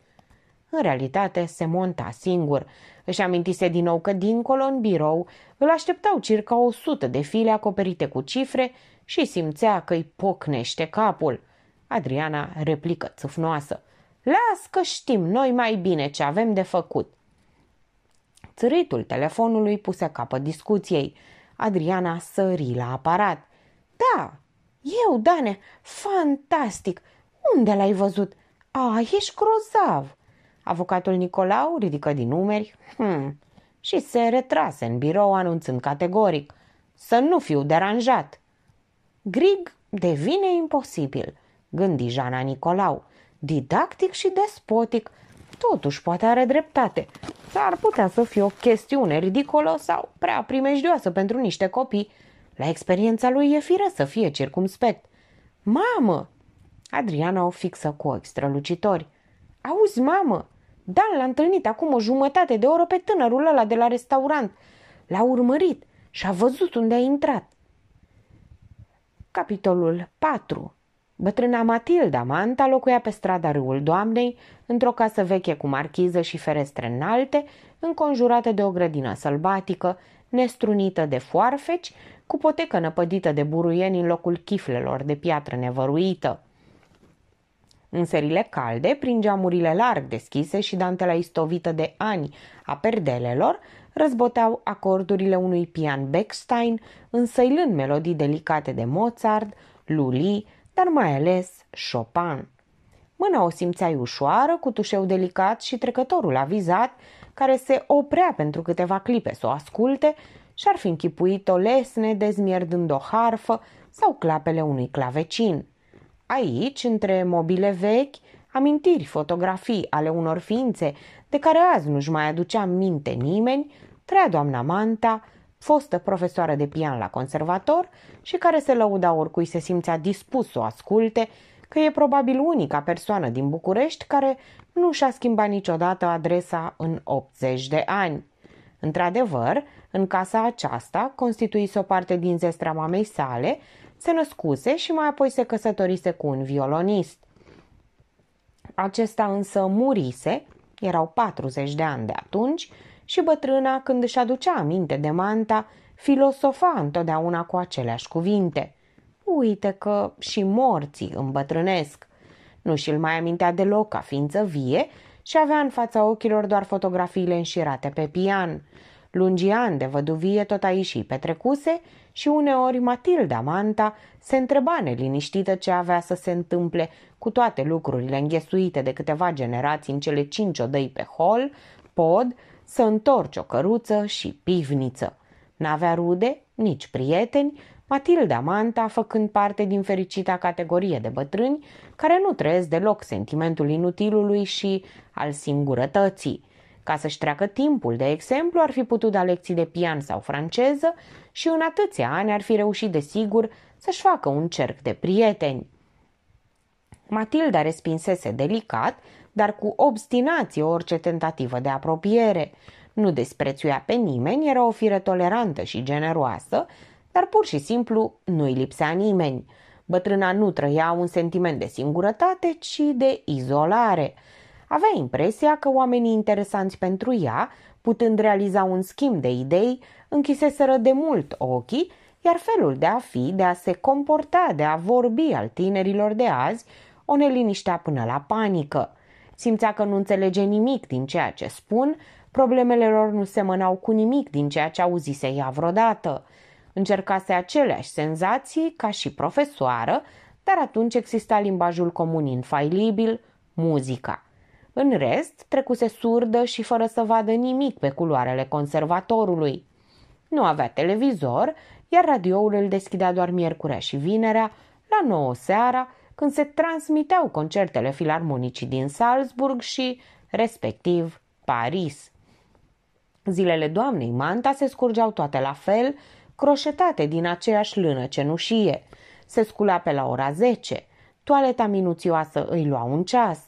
În realitate, se monta singur. Își amintise din nou că dincolo în birou îl așteptau circa o sută de file acoperite cu cifre și simțea că îi pocnește capul. Adriana replică țufnoasă. Las că știm noi mai bine ce avem de făcut. Țâritul telefonului puse capăt discuției. Adriana sări la aparat. Da, eu, Dane, fantastic! Unde l-ai văzut? A, ești grozav! Avocatul Nicolau ridică din numeri hmm, și se retrase în birou anunțând categoric să nu fiu deranjat. Grig devine imposibil, gândi Jana Nicolau. Didactic și despotic, totuși poate are dreptate. Dar putea să fie o chestiune ridicolă sau prea primejdioasă pentru niște copii. La experiența lui e firesc să fie circumspect. Mamă! Adriana o fixă cu ochi strălucitori. Auzi, mamă! Dan l-a întâlnit acum o jumătate de oră pe tânărul ăla de la restaurant. L-a urmărit și a văzut unde a intrat. Capitolul 4 Bătrâna Matilda Manta locuia pe strada Râul Doamnei, într-o casă veche cu marchiză și ferestre înalte, înconjurată de o grădină sălbatică, nestrunită de foarfeci, cu potecă năpădită de buruieni în locul chiflelor de piatră nevăruită. În serile calde, prin geamurile larg deschise și dantela istovită de ani a perdelelor, războteau acordurile unui pian Beckstein, însăilând melodii delicate de Mozart, Lully, dar mai ales Chopin. Mâna o simțeai ușoară, cu tușeu delicat și trecătorul avizat, care se oprea pentru câteva clipe să o asculte și-ar fi închipuit-o lesne dezmierdând o harfă sau clapele unui clavecin. Aici, între mobile vechi, amintiri, fotografii ale unor ființe de care azi nu-și mai aducea minte nimeni, trăia doamna Manta, fostă profesoară de pian la conservator și care se lăuda oricui se simțea dispus să o asculte, că e probabil unica persoană din București care nu și-a schimbat niciodată adresa în 80 de ani. Într-adevăr, în casa aceasta, constituise o parte din zestra mamei sale, se născuse și mai apoi se căsătorise cu un violonist. Acesta însă murise, erau 40 de ani de atunci, și bătrâna, când își aducea aminte de manta, filosofa întotdeauna cu aceleași cuvinte. Uite că și morții îmbătrânesc. Nu și-l mai amintea deloc ca ființă vie și avea în fața ochilor doar fotografiile înșirate pe pian. Lungi ani de văduvie tot aici și petrecuse și uneori Matilda Manta se întreba neliniștită ce avea să se întâmple cu toate lucrurile înghesuite de câteva generații în cele cinci odăi pe hol, pod să întorci o căruță și pivniță. N-avea rude, nici prieteni, Matilda Manta făcând parte din fericita categorie de bătrâni care nu trăiesc deloc sentimentul inutilului și al singurătății. Ca să-și treacă timpul, de exemplu, ar fi putut da lecții de pian sau franceză și în atâția ani ar fi reușit de sigur să-și facă un cerc de prieteni. Matilda respinsese delicat dar cu obstinație orice tentativă de apropiere. Nu desprețuia pe nimeni, era o fire tolerantă și generoasă, dar pur și simplu nu-i lipsea nimeni. Bătrâna nu trăia un sentiment de singurătate, ci de izolare. Avea impresia că oamenii interesanți pentru ea, putând realiza un schimb de idei, închiseseră de mult ochii, iar felul de a fi, de a se comporta, de a vorbi al tinerilor de azi, o neliniștea până la panică. Simțea că nu înțelege nimic din ceea ce spun, problemele lor nu semănau cu nimic din ceea ce auzise ea vreodată. Încercase aceleași senzații ca și profesoară, dar atunci exista limbajul comun infailibil, muzica. În rest, trecuse surdă și fără să vadă nimic pe culoarele conservatorului. Nu avea televizor, iar radioul îl deschidea doar miercurea și vinerea, la 9 seara, când se transmiteau concertele filarmonicii din Salzburg și, respectiv, Paris. Zilele doamnei Manta se scurgeau toate la fel, croșetate din aceeași lână cenușie. Se scula pe la ora 10. Toaleta minuțioasă îi lua un ceas.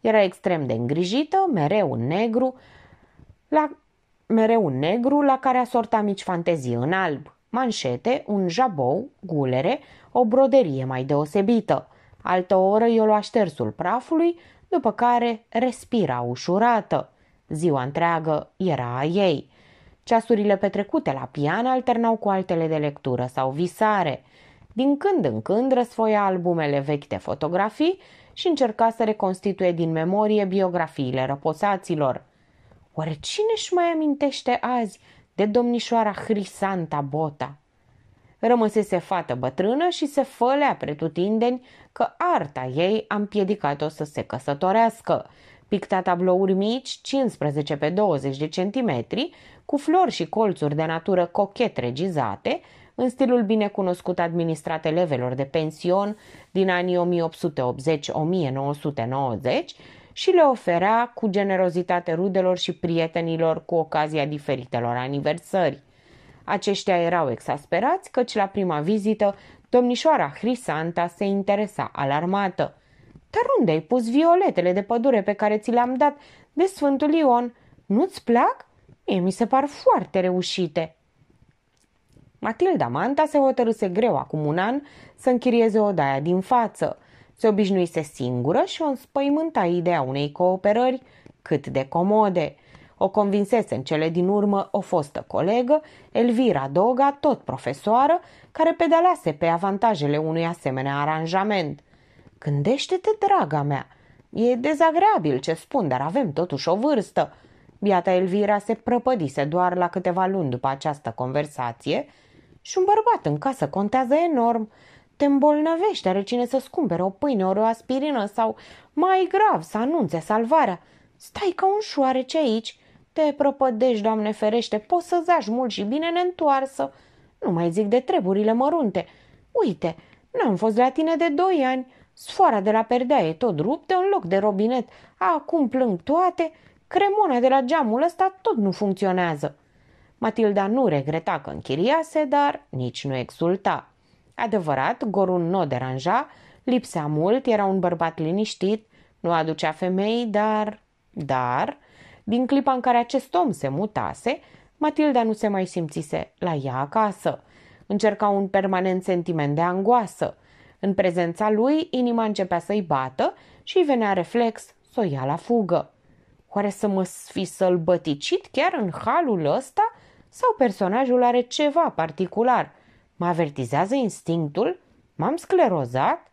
Era extrem de îngrijită, mereu în negru, la, mereu în negru, la care asorta mici fantezii în alb. Manșete, un jabou, gulere, o broderie mai deosebită. Altă oră i-o lua ștersul prafului, după care respira ușurată. Ziua întreagă era a ei. Ceasurile petrecute la pian alternau cu altele de lectură sau visare. Din când în când răsfoia albumele vechi de fotografii și încerca să reconstituie din memorie biografiile răposaților. Oare cine își mai amintește azi de domnișoara Hrisanta Bota? Rămăsese fată bătrână și se fălea pretutindeni că arta ei a împiedicat-o să se căsătorească. Picta tablouri mici, 15 pe 20 de centimetri, cu flori și colțuri de natură cochet regizate, în stilul binecunoscut administrat elevelor de pension din anii 1880-1990 și le oferea cu generozitate rudelor și prietenilor cu ocazia diferitelor aniversări. Aceștia erau exasperați căci la prima vizită domnișoara Hrisanta se interesa alarmată. Dar unde ai pus violetele de pădure pe care ți le-am dat de Sfântul Ion? Nu-ți plac? Mie mi se par foarte reușite. Matilda Manta se hotărâse greu acum un an să închirieze odaia din față. Se obișnuise singură și o înspăimânta ideea unei cooperări cât de comode. O convinsese în cele din urmă o fostă colegă, Elvira Doga, tot profesoară, care pedalase pe avantajele unui asemenea aranjament. Gândește-te, draga mea, e dezagreabil ce spun, dar avem totuși o vârstă. Biata Elvira se prăpădise doar la câteva luni după această conversație și un bărbat în casă contează enorm. Te îmbolnăvește, are cine să scumpere o pâine, ori o aspirină sau, mai grav, să anunțe salvarea. Stai ca un șoarece aici te prăpădești, Doamne ferește, poți să zași mult și bine neîntoarsă. Nu mai zic de treburile mărunte. Uite, n-am fost la tine de doi ani. Sfoara de la perdea e tot ruptă în loc de robinet. Acum plâng toate. Cremona de la geamul ăsta tot nu funcționează. Matilda nu regreta că închiriase, dar nici nu exulta. Adevărat, Gorun nu o deranja, lipsea mult, era un bărbat liniștit, nu aducea femei, dar... dar... Din clipa în care acest om se mutase, Matilda nu se mai simțise la ea acasă. Încerca un permanent sentiment de angoasă. În prezența lui, inima începea să-i bată și îi venea reflex să o ia la fugă. Oare să mă fi sălbăticit chiar în halul ăsta? Sau personajul are ceva particular? Mă avertizează instinctul? M-am sclerozat?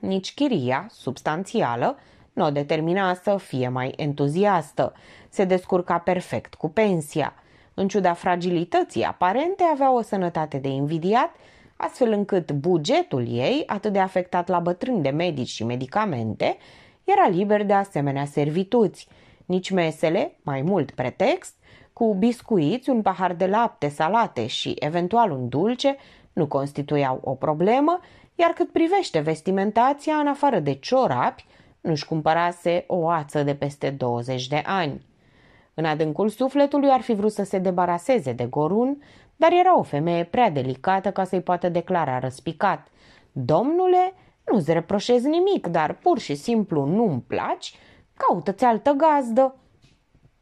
Nici chiria, substanțială, nu o determina să fie mai entuziastă. Se descurca perfect cu pensia. În ciuda fragilității aparente, avea o sănătate de invidiat, astfel încât bugetul ei, atât de afectat la bătrâni de medici și medicamente, era liber de asemenea servituți. Nici mesele, mai mult pretext, cu biscuiți, un pahar de lapte, salate și eventual un dulce, nu constituiau o problemă, iar cât privește vestimentația, în afară de ciorapi, nu-și cumpărase o ață de peste 20 de ani. În adâncul sufletului ar fi vrut să se debaraseze de Gorun, dar era o femeie prea delicată ca să-i poată declara răspicat. Domnule, nu-ți reproșez nimic, dar pur și simplu nu-mi placi, caută-ți altă gazdă.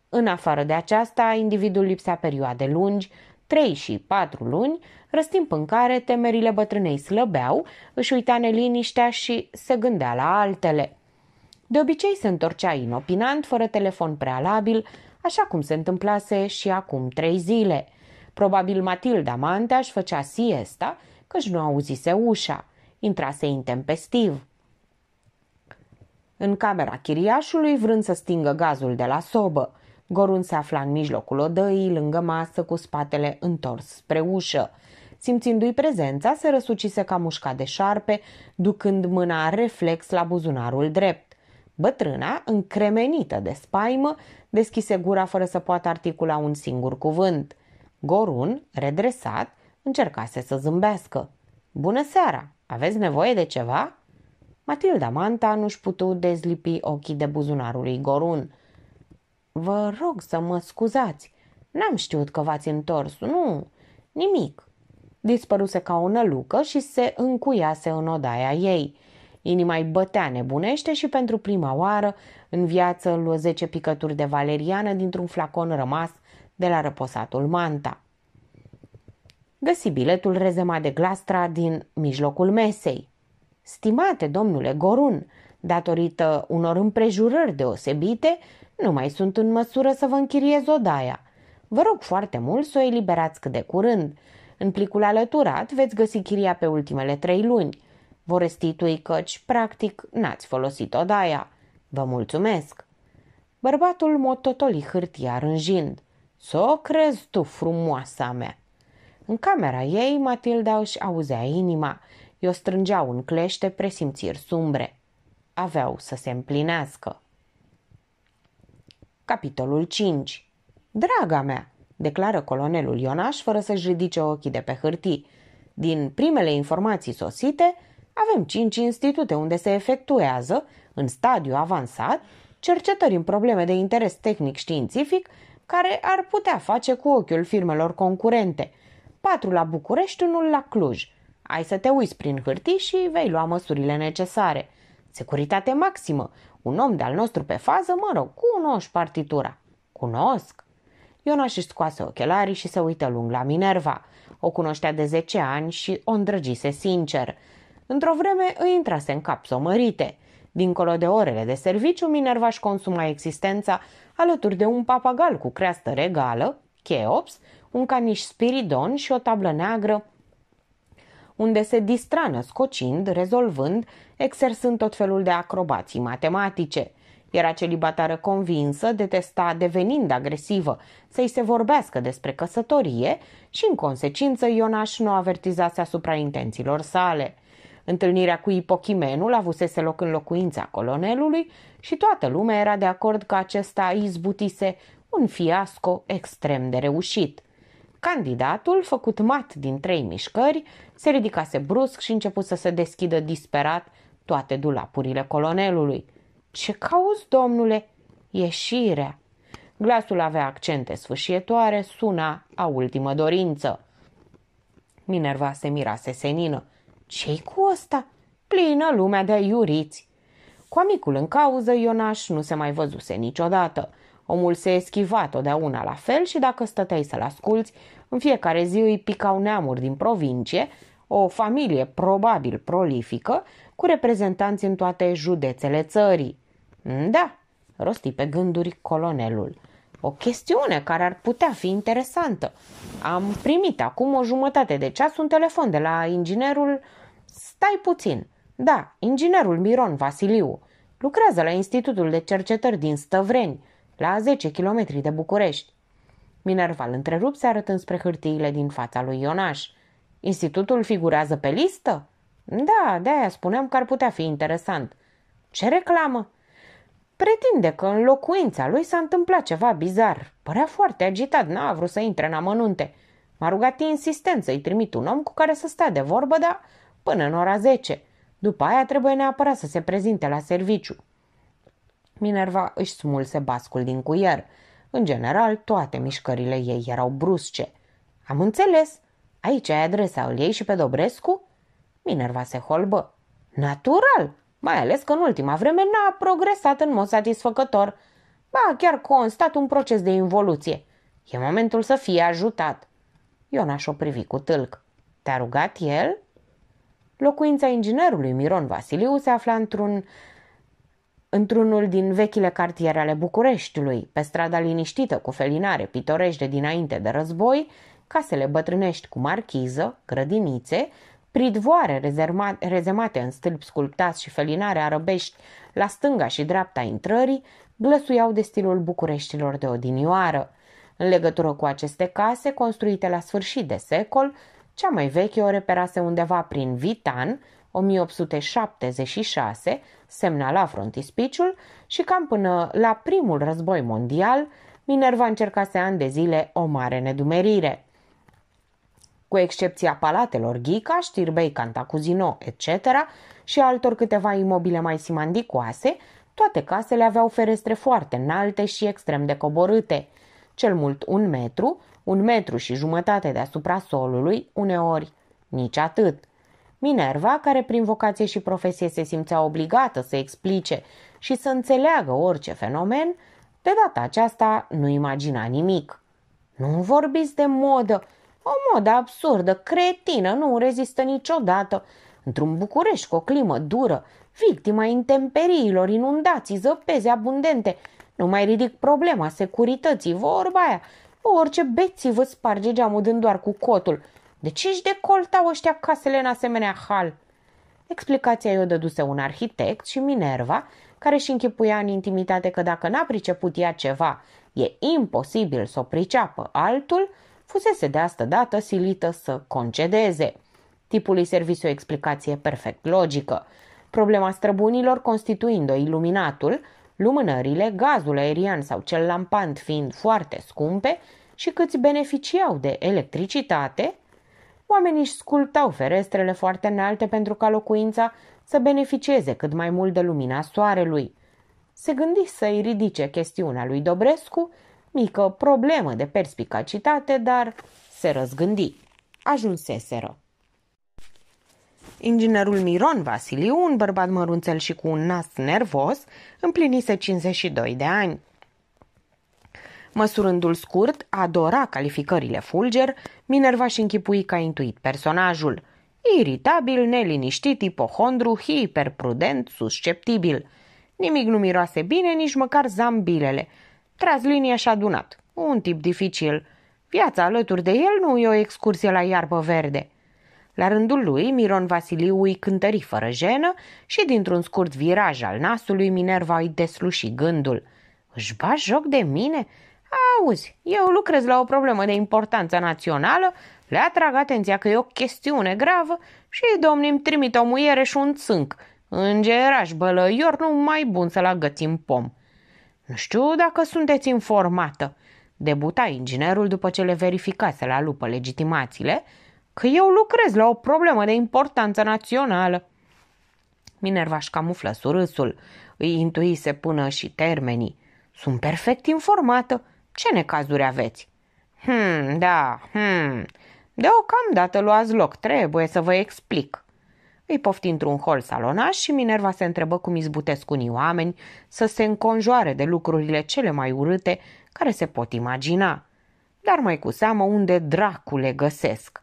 În afară de aceasta, individul lipsea perioade lungi, trei și patru luni, răstimp în care temerile bătrânei slăbeau, își uita neliniștea și se gândea la altele – de obicei se întorcea inopinant, fără telefon prealabil, așa cum se întâmplase și acum trei zile. Probabil Matilda Mantea își făcea siesta, căci nu auzise ușa. Intrase intempestiv. În camera chiriașului, vrând să stingă gazul de la sobă, Gorun se afla în mijlocul odăii, lângă masă, cu spatele întors spre ușă. Simțindu-i prezența, se răsucise ca mușca de șarpe, ducând mâna reflex la buzunarul drept. Bătrâna, încremenită de spaimă, deschise gura fără să poată articula un singur cuvânt. Gorun, redresat, încercase să zâmbească. Bună seara! Aveți nevoie de ceva?" Matilda Manta nu-și putu dezlipi ochii de buzunarul lui Gorun. Vă rog să mă scuzați. N-am știut că v-ați întors. Nu, nimic. Dispăruse ca o nălucă și se încuiase în odaia ei. Inima îi bătea nebunește și pentru prima oară în viață luă 10 picături de valeriană dintr-un flacon rămas de la răposatul Manta. Găsi biletul rezemat de glastra din mijlocul mesei. Stimate domnule Gorun, datorită unor împrejurări deosebite, nu mai sunt în măsură să vă închiriez odaia. Vă rog foarte mult să o eliberați cât de curând. În plicul alăturat veți găsi chiria pe ultimele trei luni. Vă restitui căci, practic, n-ați folosit odaia. Vă mulțumesc. Bărbatul mototoli hârtia rânjind. Să o crezi tu, frumoasa mea! În camera ei, Matilda își auzea inima. I-o strângeau în clește presimțiri sumbre. Aveau să se împlinească. Capitolul 5 Draga mea, declară colonelul Ionaș fără să-și ridice ochii de pe hârtii. Din primele informații sosite, avem cinci institute unde se efectuează, în stadiu avansat, cercetări în probleme de interes tehnic-științific care ar putea face cu ochiul firmelor concurente. Patru la București, unul la Cluj. Ai să te uiți prin hârtii și vei lua măsurile necesare. Securitate maximă. Un om de-al nostru pe fază, mă rog, cunoști partitura. Cunosc. Ionaș își scoase ochelarii și se uită lung la Minerva. O cunoștea de 10 ani și o îndrăgise sincer – Într-o vreme îi intrase în cap somărite. Dincolo de orele de serviciu, Minerva își consuma existența alături de un papagal cu creastă regală, Cheops, un caniș spiridon și o tablă neagră unde se distrană scocind, rezolvând, exersând tot felul de acrobații matematice. Era celibatară convinsă, detesta devenind agresivă să-i se vorbească despre căsătorie și, în consecință, Ionaș nu avertizase asupra intențiilor sale. Întâlnirea cu ipochimenul avusese loc în locuința colonelului și toată lumea era de acord că acesta izbutise un fiasco extrem de reușit. Candidatul, făcut mat din trei mișcări, se ridicase brusc și început să se deschidă disperat toate dulapurile colonelului. Ce cauți, domnule? Ieșirea. Glasul avea accente sfâșietoare, suna a ultimă dorință. Minerva se mirase senină. Ce-i cu ăsta? Plină lumea de iuriți. amicul în cauză, Ionaș, nu se mai văzuse niciodată. Omul se eschiva totdeauna la fel și dacă stăteai să-l asculți, în fiecare zi îi picau neamuri din provincie, o familie probabil prolifică, cu reprezentanți în toate județele țării. Mm, da, rosti pe gânduri colonelul. O chestiune care ar putea fi interesantă. Am primit acum o jumătate de ceas un telefon de la inginerul Stai puțin. Da, inginerul Miron Vasiliu lucrează la Institutul de Cercetări din Stăvreni, la 10 km de București. Minerva îl întrerupse arătând spre hârtiile din fața lui Ionaș. Institutul figurează pe listă? Da, de-aia spuneam că ar putea fi interesant. Ce reclamă? Pretinde că în locuința lui s-a întâmplat ceva bizar. Părea foarte agitat, n-a vrut să intre în amănunte. M-a rugat insistent să-i trimit un om cu care să stea de vorbă, dar până în ora 10. După aia trebuie neapărat să se prezinte la serviciu. Minerva își smulse bascul din cuier. În general, toate mișcările ei erau brusce. Am înțeles. Aici ai adresa, îl ei și pe Dobrescu? Minerva se holbă. Natural, mai ales că în ultima vreme n-a progresat în mod satisfăcător. Ba, chiar constat un proces de involuție. E momentul să fie ajutat. Iona și-o privi cu tâlc. Te-a rugat el? Locuința inginerului Miron Vasiliu se afla într-un într-unul din vechile cartiere ale Bucureștiului, pe strada liniștită cu felinare pitorești de dinainte de război, casele bătrânești cu marchiză, grădinițe, pridvoare rezerma- rezemate în stâlpi sculptați și felinare arăbești la stânga și dreapta intrării, glăsuiau de stilul Bucureștilor de odinioară. În legătură cu aceste case, construite la sfârșit de secol, cea mai veche o reperase undeva prin Vitan, 1876, semnala frontispiciul și cam până la primul război mondial, Minerva încercase ani de zile o mare nedumerire. Cu excepția palatelor Ghica, Știrbei, Cantacuzino, etc., și altor câteva imobile mai simandicoase, toate casele aveau ferestre foarte înalte și extrem de coborâte, cel mult un metru, un metru și jumătate deasupra solului, uneori nici atât. Minerva, care prin vocație și profesie se simțea obligată să explice și să înțeleagă orice fenomen, de data aceasta nu imagina nimic. Nu vorbiți de modă, o modă absurdă, cretină, nu rezistă niciodată. Într-un București cu o climă dură, victima intemperiilor, inundații, zăpezi abundente, nu mai ridic problema securității, vorba aia, Orice beții vă sparge geamul dând doar cu cotul. De ce își decoltau ăștia casele în asemenea hal? Explicația i-o dăduse un arhitect și Minerva, care și închipuia în intimitate că dacă n-a priceput ea ceva, e imposibil să o priceapă altul, fusese de asta dată silită să concedeze. Tipul îi servise o explicație perfect logică. Problema străbunilor constituind-o iluminatul, lumânările, gazul aerian sau cel lampant fiind foarte scumpe și câți beneficiau de electricitate, oamenii își sculptau ferestrele foarte înalte pentru ca locuința să beneficieze cât mai mult de lumina soarelui. Se gândi să-i ridice chestiunea lui Dobrescu, mică problemă de perspicacitate, dar se răzgândi. Ajunseseră. Inginerul Miron Vasiliu, un bărbat mărunțel și cu un nas nervos, împlinise 52 de ani. Măsurându-l scurt, adora calificările fulger, Minerva și închipui că a intuit personajul. Iritabil, neliniștit, ipohondru, hiperprudent, susceptibil. Nimic nu miroase bine, nici măcar zambilele. Tras linia și adunat. Un tip dificil. Viața alături de el nu e o excursie la iarbă verde – la rândul lui, Miron Vasiliu îi cântări fără jenă și dintr-un scurt viraj al nasului, Minerva îi desluși gândul. Își ba joc de mine? Auzi, eu lucrez la o problemă de importanță națională, le atrag atenția că e o chestiune gravă și domnii îmi trimit o muiere și un țânc. Îngeraș bălăior nu mai bun să-l agățim pom. Nu știu dacă sunteți informată, debuta inginerul după ce le verificase la lupă legitimațiile, că eu lucrez la o problemă de importanță națională. Minerva își camuflă surâsul, îi intuise până și termenii. Sunt perfect informată. Ce necazuri aveți? Hmm, da, hmm. Deocamdată luați loc, trebuie să vă explic. Îi pofti într-un hol salonaș și Minerva se întrebă cum izbutesc unii oameni să se înconjoare de lucrurile cele mai urâte care se pot imagina. Dar mai cu seamă unde dracule găsesc.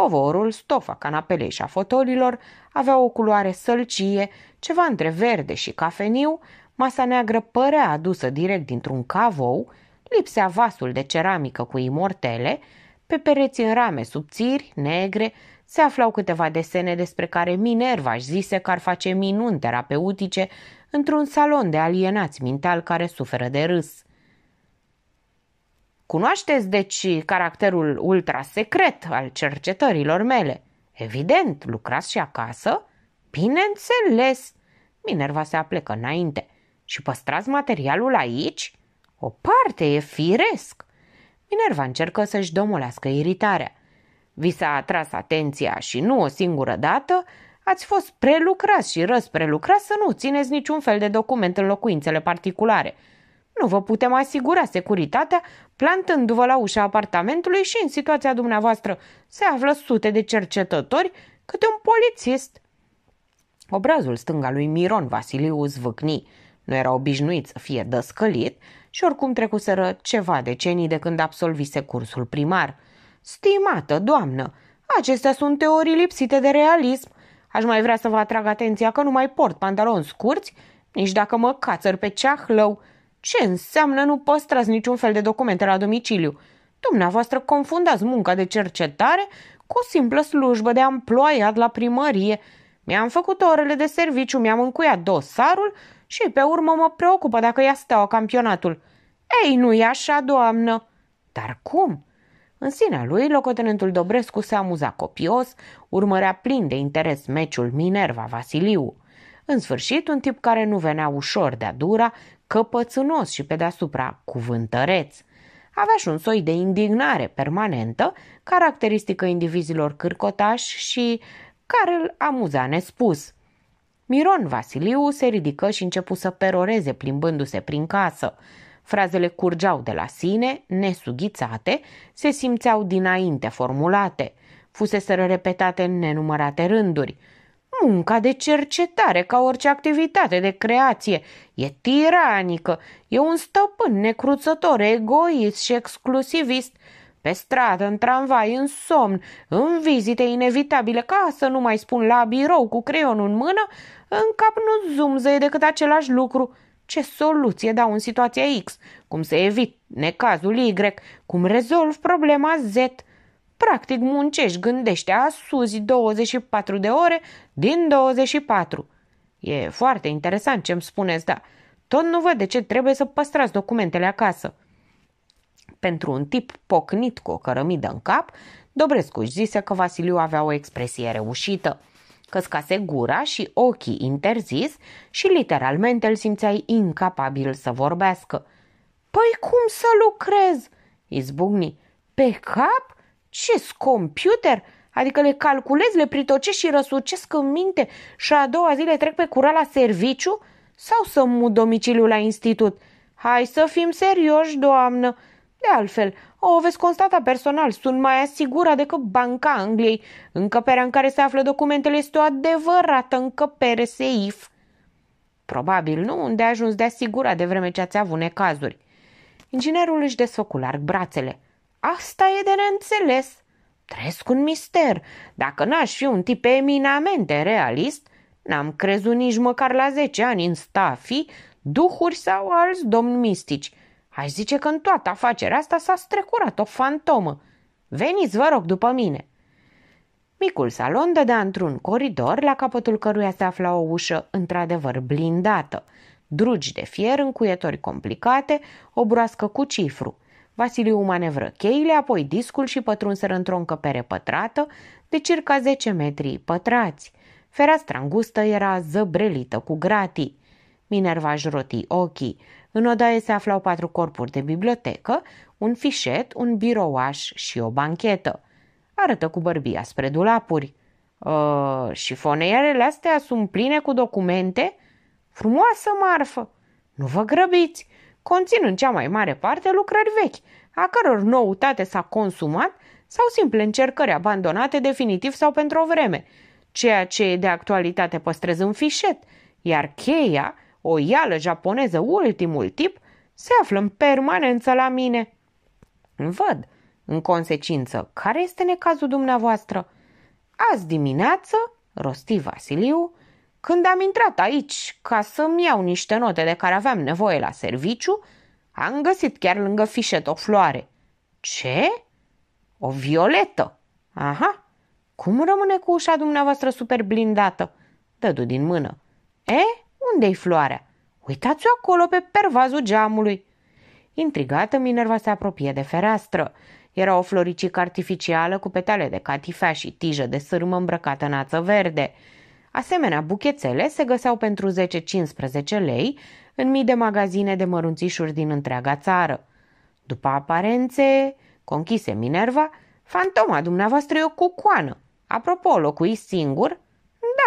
Covorul, stofa canapelei și a fotolilor avea o culoare sălcie, ceva între verde și cafeniu, masa neagră părea adusă direct dintr-un cavou, lipsea vasul de ceramică cu imortele, pe pereți în rame subțiri, negre, se aflau câteva desene despre care Minerva își zise că ar face minuni terapeutice într-un salon de alienați mental care suferă de râs – Cunoașteți deci caracterul ultrasecret al cercetărilor mele. Evident, lucrați și acasă? Bineînțeles. Minerva se aplecă înainte. Și păstrați materialul aici? O parte e firesc. Minerva încercă să-și domolească iritarea. Vi s-a atras atenția și nu o singură dată, ați fost prelucrați și răsprelucrați să nu țineți niciun fel de document în locuințele particulare – nu vă putem asigura securitatea plantându-vă la ușa apartamentului și în situația dumneavoastră se află sute de cercetători câte un polițist. Obrazul stânga lui Miron Vasiliu zvâcni. Nu era obișnuit să fie dăscălit și oricum trecuseră ceva decenii de când absolvise cursul primar. Stimată doamnă, acestea sunt teorii lipsite de realism. Aș mai vrea să vă atrag atenția că nu mai port pantaloni scurți, nici dacă mă cațăr pe ceahlău. Ce înseamnă nu păstrați niciun fel de documente la domiciliu? Dumneavoastră confundați munca de cercetare cu o simplă slujbă de amploiat la primărie. Mi-am făcut orele de serviciu, mi-am încuiat dosarul și pe urmă mă preocupă dacă ia steaua campionatul. Ei, nu e așa, doamnă? Dar cum? În sinea lui, locotenentul Dobrescu se amuza copios, urmărea plin de interes meciul Minerva Vasiliu. În sfârșit, un tip care nu venea ușor de-a dura, căpățânos și pe deasupra cuvântăreț. Avea și un soi de indignare permanentă, caracteristică indivizilor cârcotași și care îl amuza nespus. Miron Vasiliu se ridică și începu să peroreze plimbându-se prin casă. Frazele curgeau de la sine, nesughițate, se simțeau dinainte formulate. Fuseseră repetate în nenumărate rânduri – munca de cercetare, ca orice activitate de creație, e tiranică, e un stăpân necruțător, egoist și exclusivist, pe stradă, în tramvai, în somn, în vizite inevitabile, ca să nu mai spun la birou cu creionul în mână, în cap nu zumzăie decât același lucru. Ce soluție dau în situația X? Cum să evit necazul Y? Cum rezolv problema Z? Practic muncești, gândește, asuzi 24 de ore din 24. E foarte interesant ce îmi spuneți, da. Tot nu văd de ce trebuie să păstrați documentele acasă. Pentru un tip pocnit cu o cărămidă în cap, Dobrescu își zise că Vasiliu avea o expresie reușită Căscase gura și ochii interzis și literalmente îl simțeai incapabil să vorbească. Păi cum să lucrez?" izbucni. Pe cap? ce computer? Adică le calculez, le pritocesc și răsucesc în minte și a doua zi le trec pe cura la serviciu? Sau să mut domiciliul la institut? Hai să fim serioși, doamnă! De altfel, o veți constata personal, sunt mai asigură decât Banca Angliei. Încăperea în care se află documentele este o adevărată încăpere seif. Probabil nu, unde a ajuns de asigura de vreme ce ați avut necazuri. Inginerul își desfăcu larg brațele – Asta e de neînțeles. Trăiesc un mister. Dacă n-aș fi un tip eminamente realist, n-am crezut nici măcar la zece ani în stafi, duhuri sau alți domni mistici. Aș zice că în toată afacerea asta s-a strecurat o fantomă. Veniți, vă rog, după mine. Micul salon dădea într-un coridor la capătul căruia se afla o ușă într-adevăr blindată, drugi de fier încuietori complicate, o broască cu cifru. Vasiliu manevră cheile, apoi discul și pătrunseră într-o încăpere pătrată de circa 10 metri pătrați. Fereastra îngustă era zăbrelită cu gratii. Minerva își roti ochii. În odaie se aflau patru corpuri de bibliotecă, un fișet, un birouaș și o banchetă. Arătă cu bărbia spre dulapuri. Ă, și foneierele astea sunt pline cu documente? Frumoasă marfă! Nu vă grăbiți! conțin în cea mai mare parte lucrări vechi, a căror noutate s-a consumat sau simple încercări abandonate definitiv sau pentru o vreme. Ceea ce e de actualitate păstrez în fișet, iar cheia, o ială japoneză ultimul tip, se află în permanență la mine. Văd, în consecință, care este necazul dumneavoastră? Azi dimineață, rosti Vasiliu, când am intrat aici ca să-mi iau niște note de care aveam nevoie la serviciu, am găsit chiar lângă fișet o floare. Ce? O violetă. Aha. Cum rămâne cu ușa dumneavoastră super blindată? Dădu din mână. E? Unde-i floarea? Uitați-o acolo pe pervazul geamului. Intrigată, Minerva se apropie de fereastră. Era o floricică artificială cu petale de catifea și tijă de sârmă îmbrăcată în ață verde. Asemenea, buchețele se găseau pentru 10-15 lei în mii de magazine de mărunțișuri din întreaga țară. După aparențe, conchise Minerva, fantoma dumneavoastră e o cucoană. Apropo, locui singur?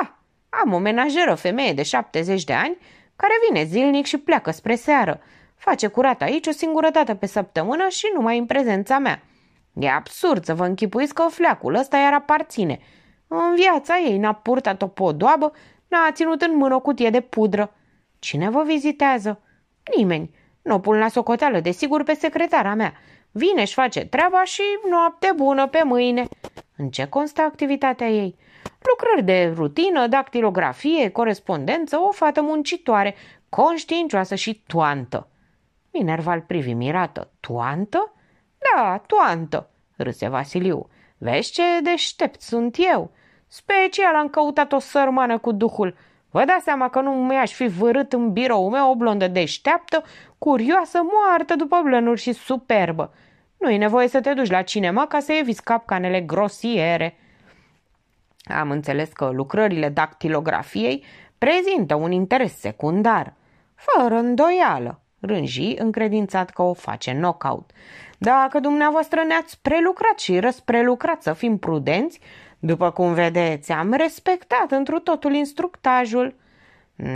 Da, am o menajeră femeie de 70 de ani care vine zilnic și pleacă spre seară. Face curat aici o singură dată pe săptămână și numai în prezența mea. E absurd să vă închipuiți că o fleacul ăsta iar aparține – în viața ei n-a purtat o podoabă, n-a ținut în mână o cutie de pudră. Cine vă vizitează? Nimeni. Nu o pun la socoteală, desigur, pe secretara mea. Vine, și face treaba și noapte bună pe mâine. În ce constă activitatea ei? Lucrări de rutină, dactilografie, corespondență, o fată muncitoare, conștiincioasă și toantă. Minerva îl privi mirată. Toantă? Da, toantă, râse Vasiliu. Vezi ce deștept sunt eu. Special am căutat o sărmană cu duhul. Vă dați seama că nu mi-aș fi vârât în birou meu o blondă deșteaptă, curioasă, moartă după blănuri și superbă. nu e nevoie să te duci la cinema ca să eviți capcanele grosiere. Am înțeles că lucrările dactilografiei prezintă un interes secundar. Fără îndoială rânji, încredințat că o face knockout. Dacă dumneavoastră ne-ați prelucrat și răsprelucrat să fim prudenți, după cum vedeți, am respectat întru totul instructajul.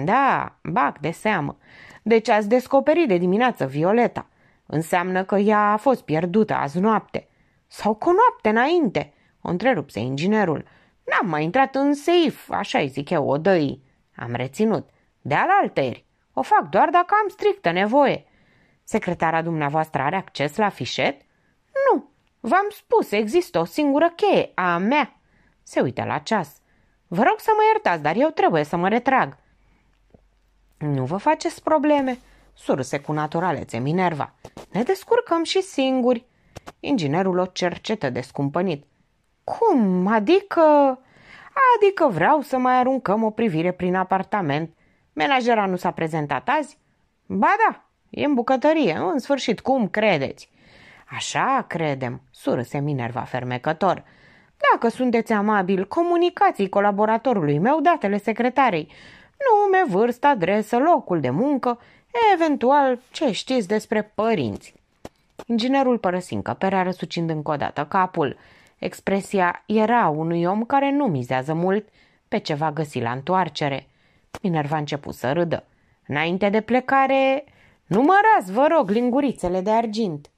Da, bag de seamă. Deci ați descoperit de dimineață Violeta. Înseamnă că ea a fost pierdută azi noapte. Sau cu noapte înainte, o întrerupse inginerul. N-am mai intrat în seif, așa i zic eu, odăii. Am reținut. De alteri. O fac doar dacă am strictă nevoie. Secretara dumneavoastră are acces la fișet? Nu. V-am spus, există o singură cheie, a mea. Se uită la ceas. Vă rog să mă iertați, dar eu trebuie să mă retrag. Nu vă faceți probleme, surse cu naturalețe Minerva. Ne descurcăm și singuri. Inginerul o cercetă descumpănit. Cum? Adică... Adică vreau să mai aruncăm o privire prin apartament. Menajera nu s-a prezentat azi? Ba da, e în bucătărie, în sfârșit, cum credeți? Așa credem, surâse Minerva fermecător. Dacă sunteți amabil, comunicați colaboratorului meu datele secretarei, nume, vârstă, adresă, locul de muncă, eventual ce știți despre părinți. Inginerul părăsi încăperea răsucind încă o dată capul. Expresia era unui om care nu mizează mult pe ce va găsi la întoarcere – Minerva a început să râdă. Înainte de plecare, numărați, vă rog, lingurițele de argint.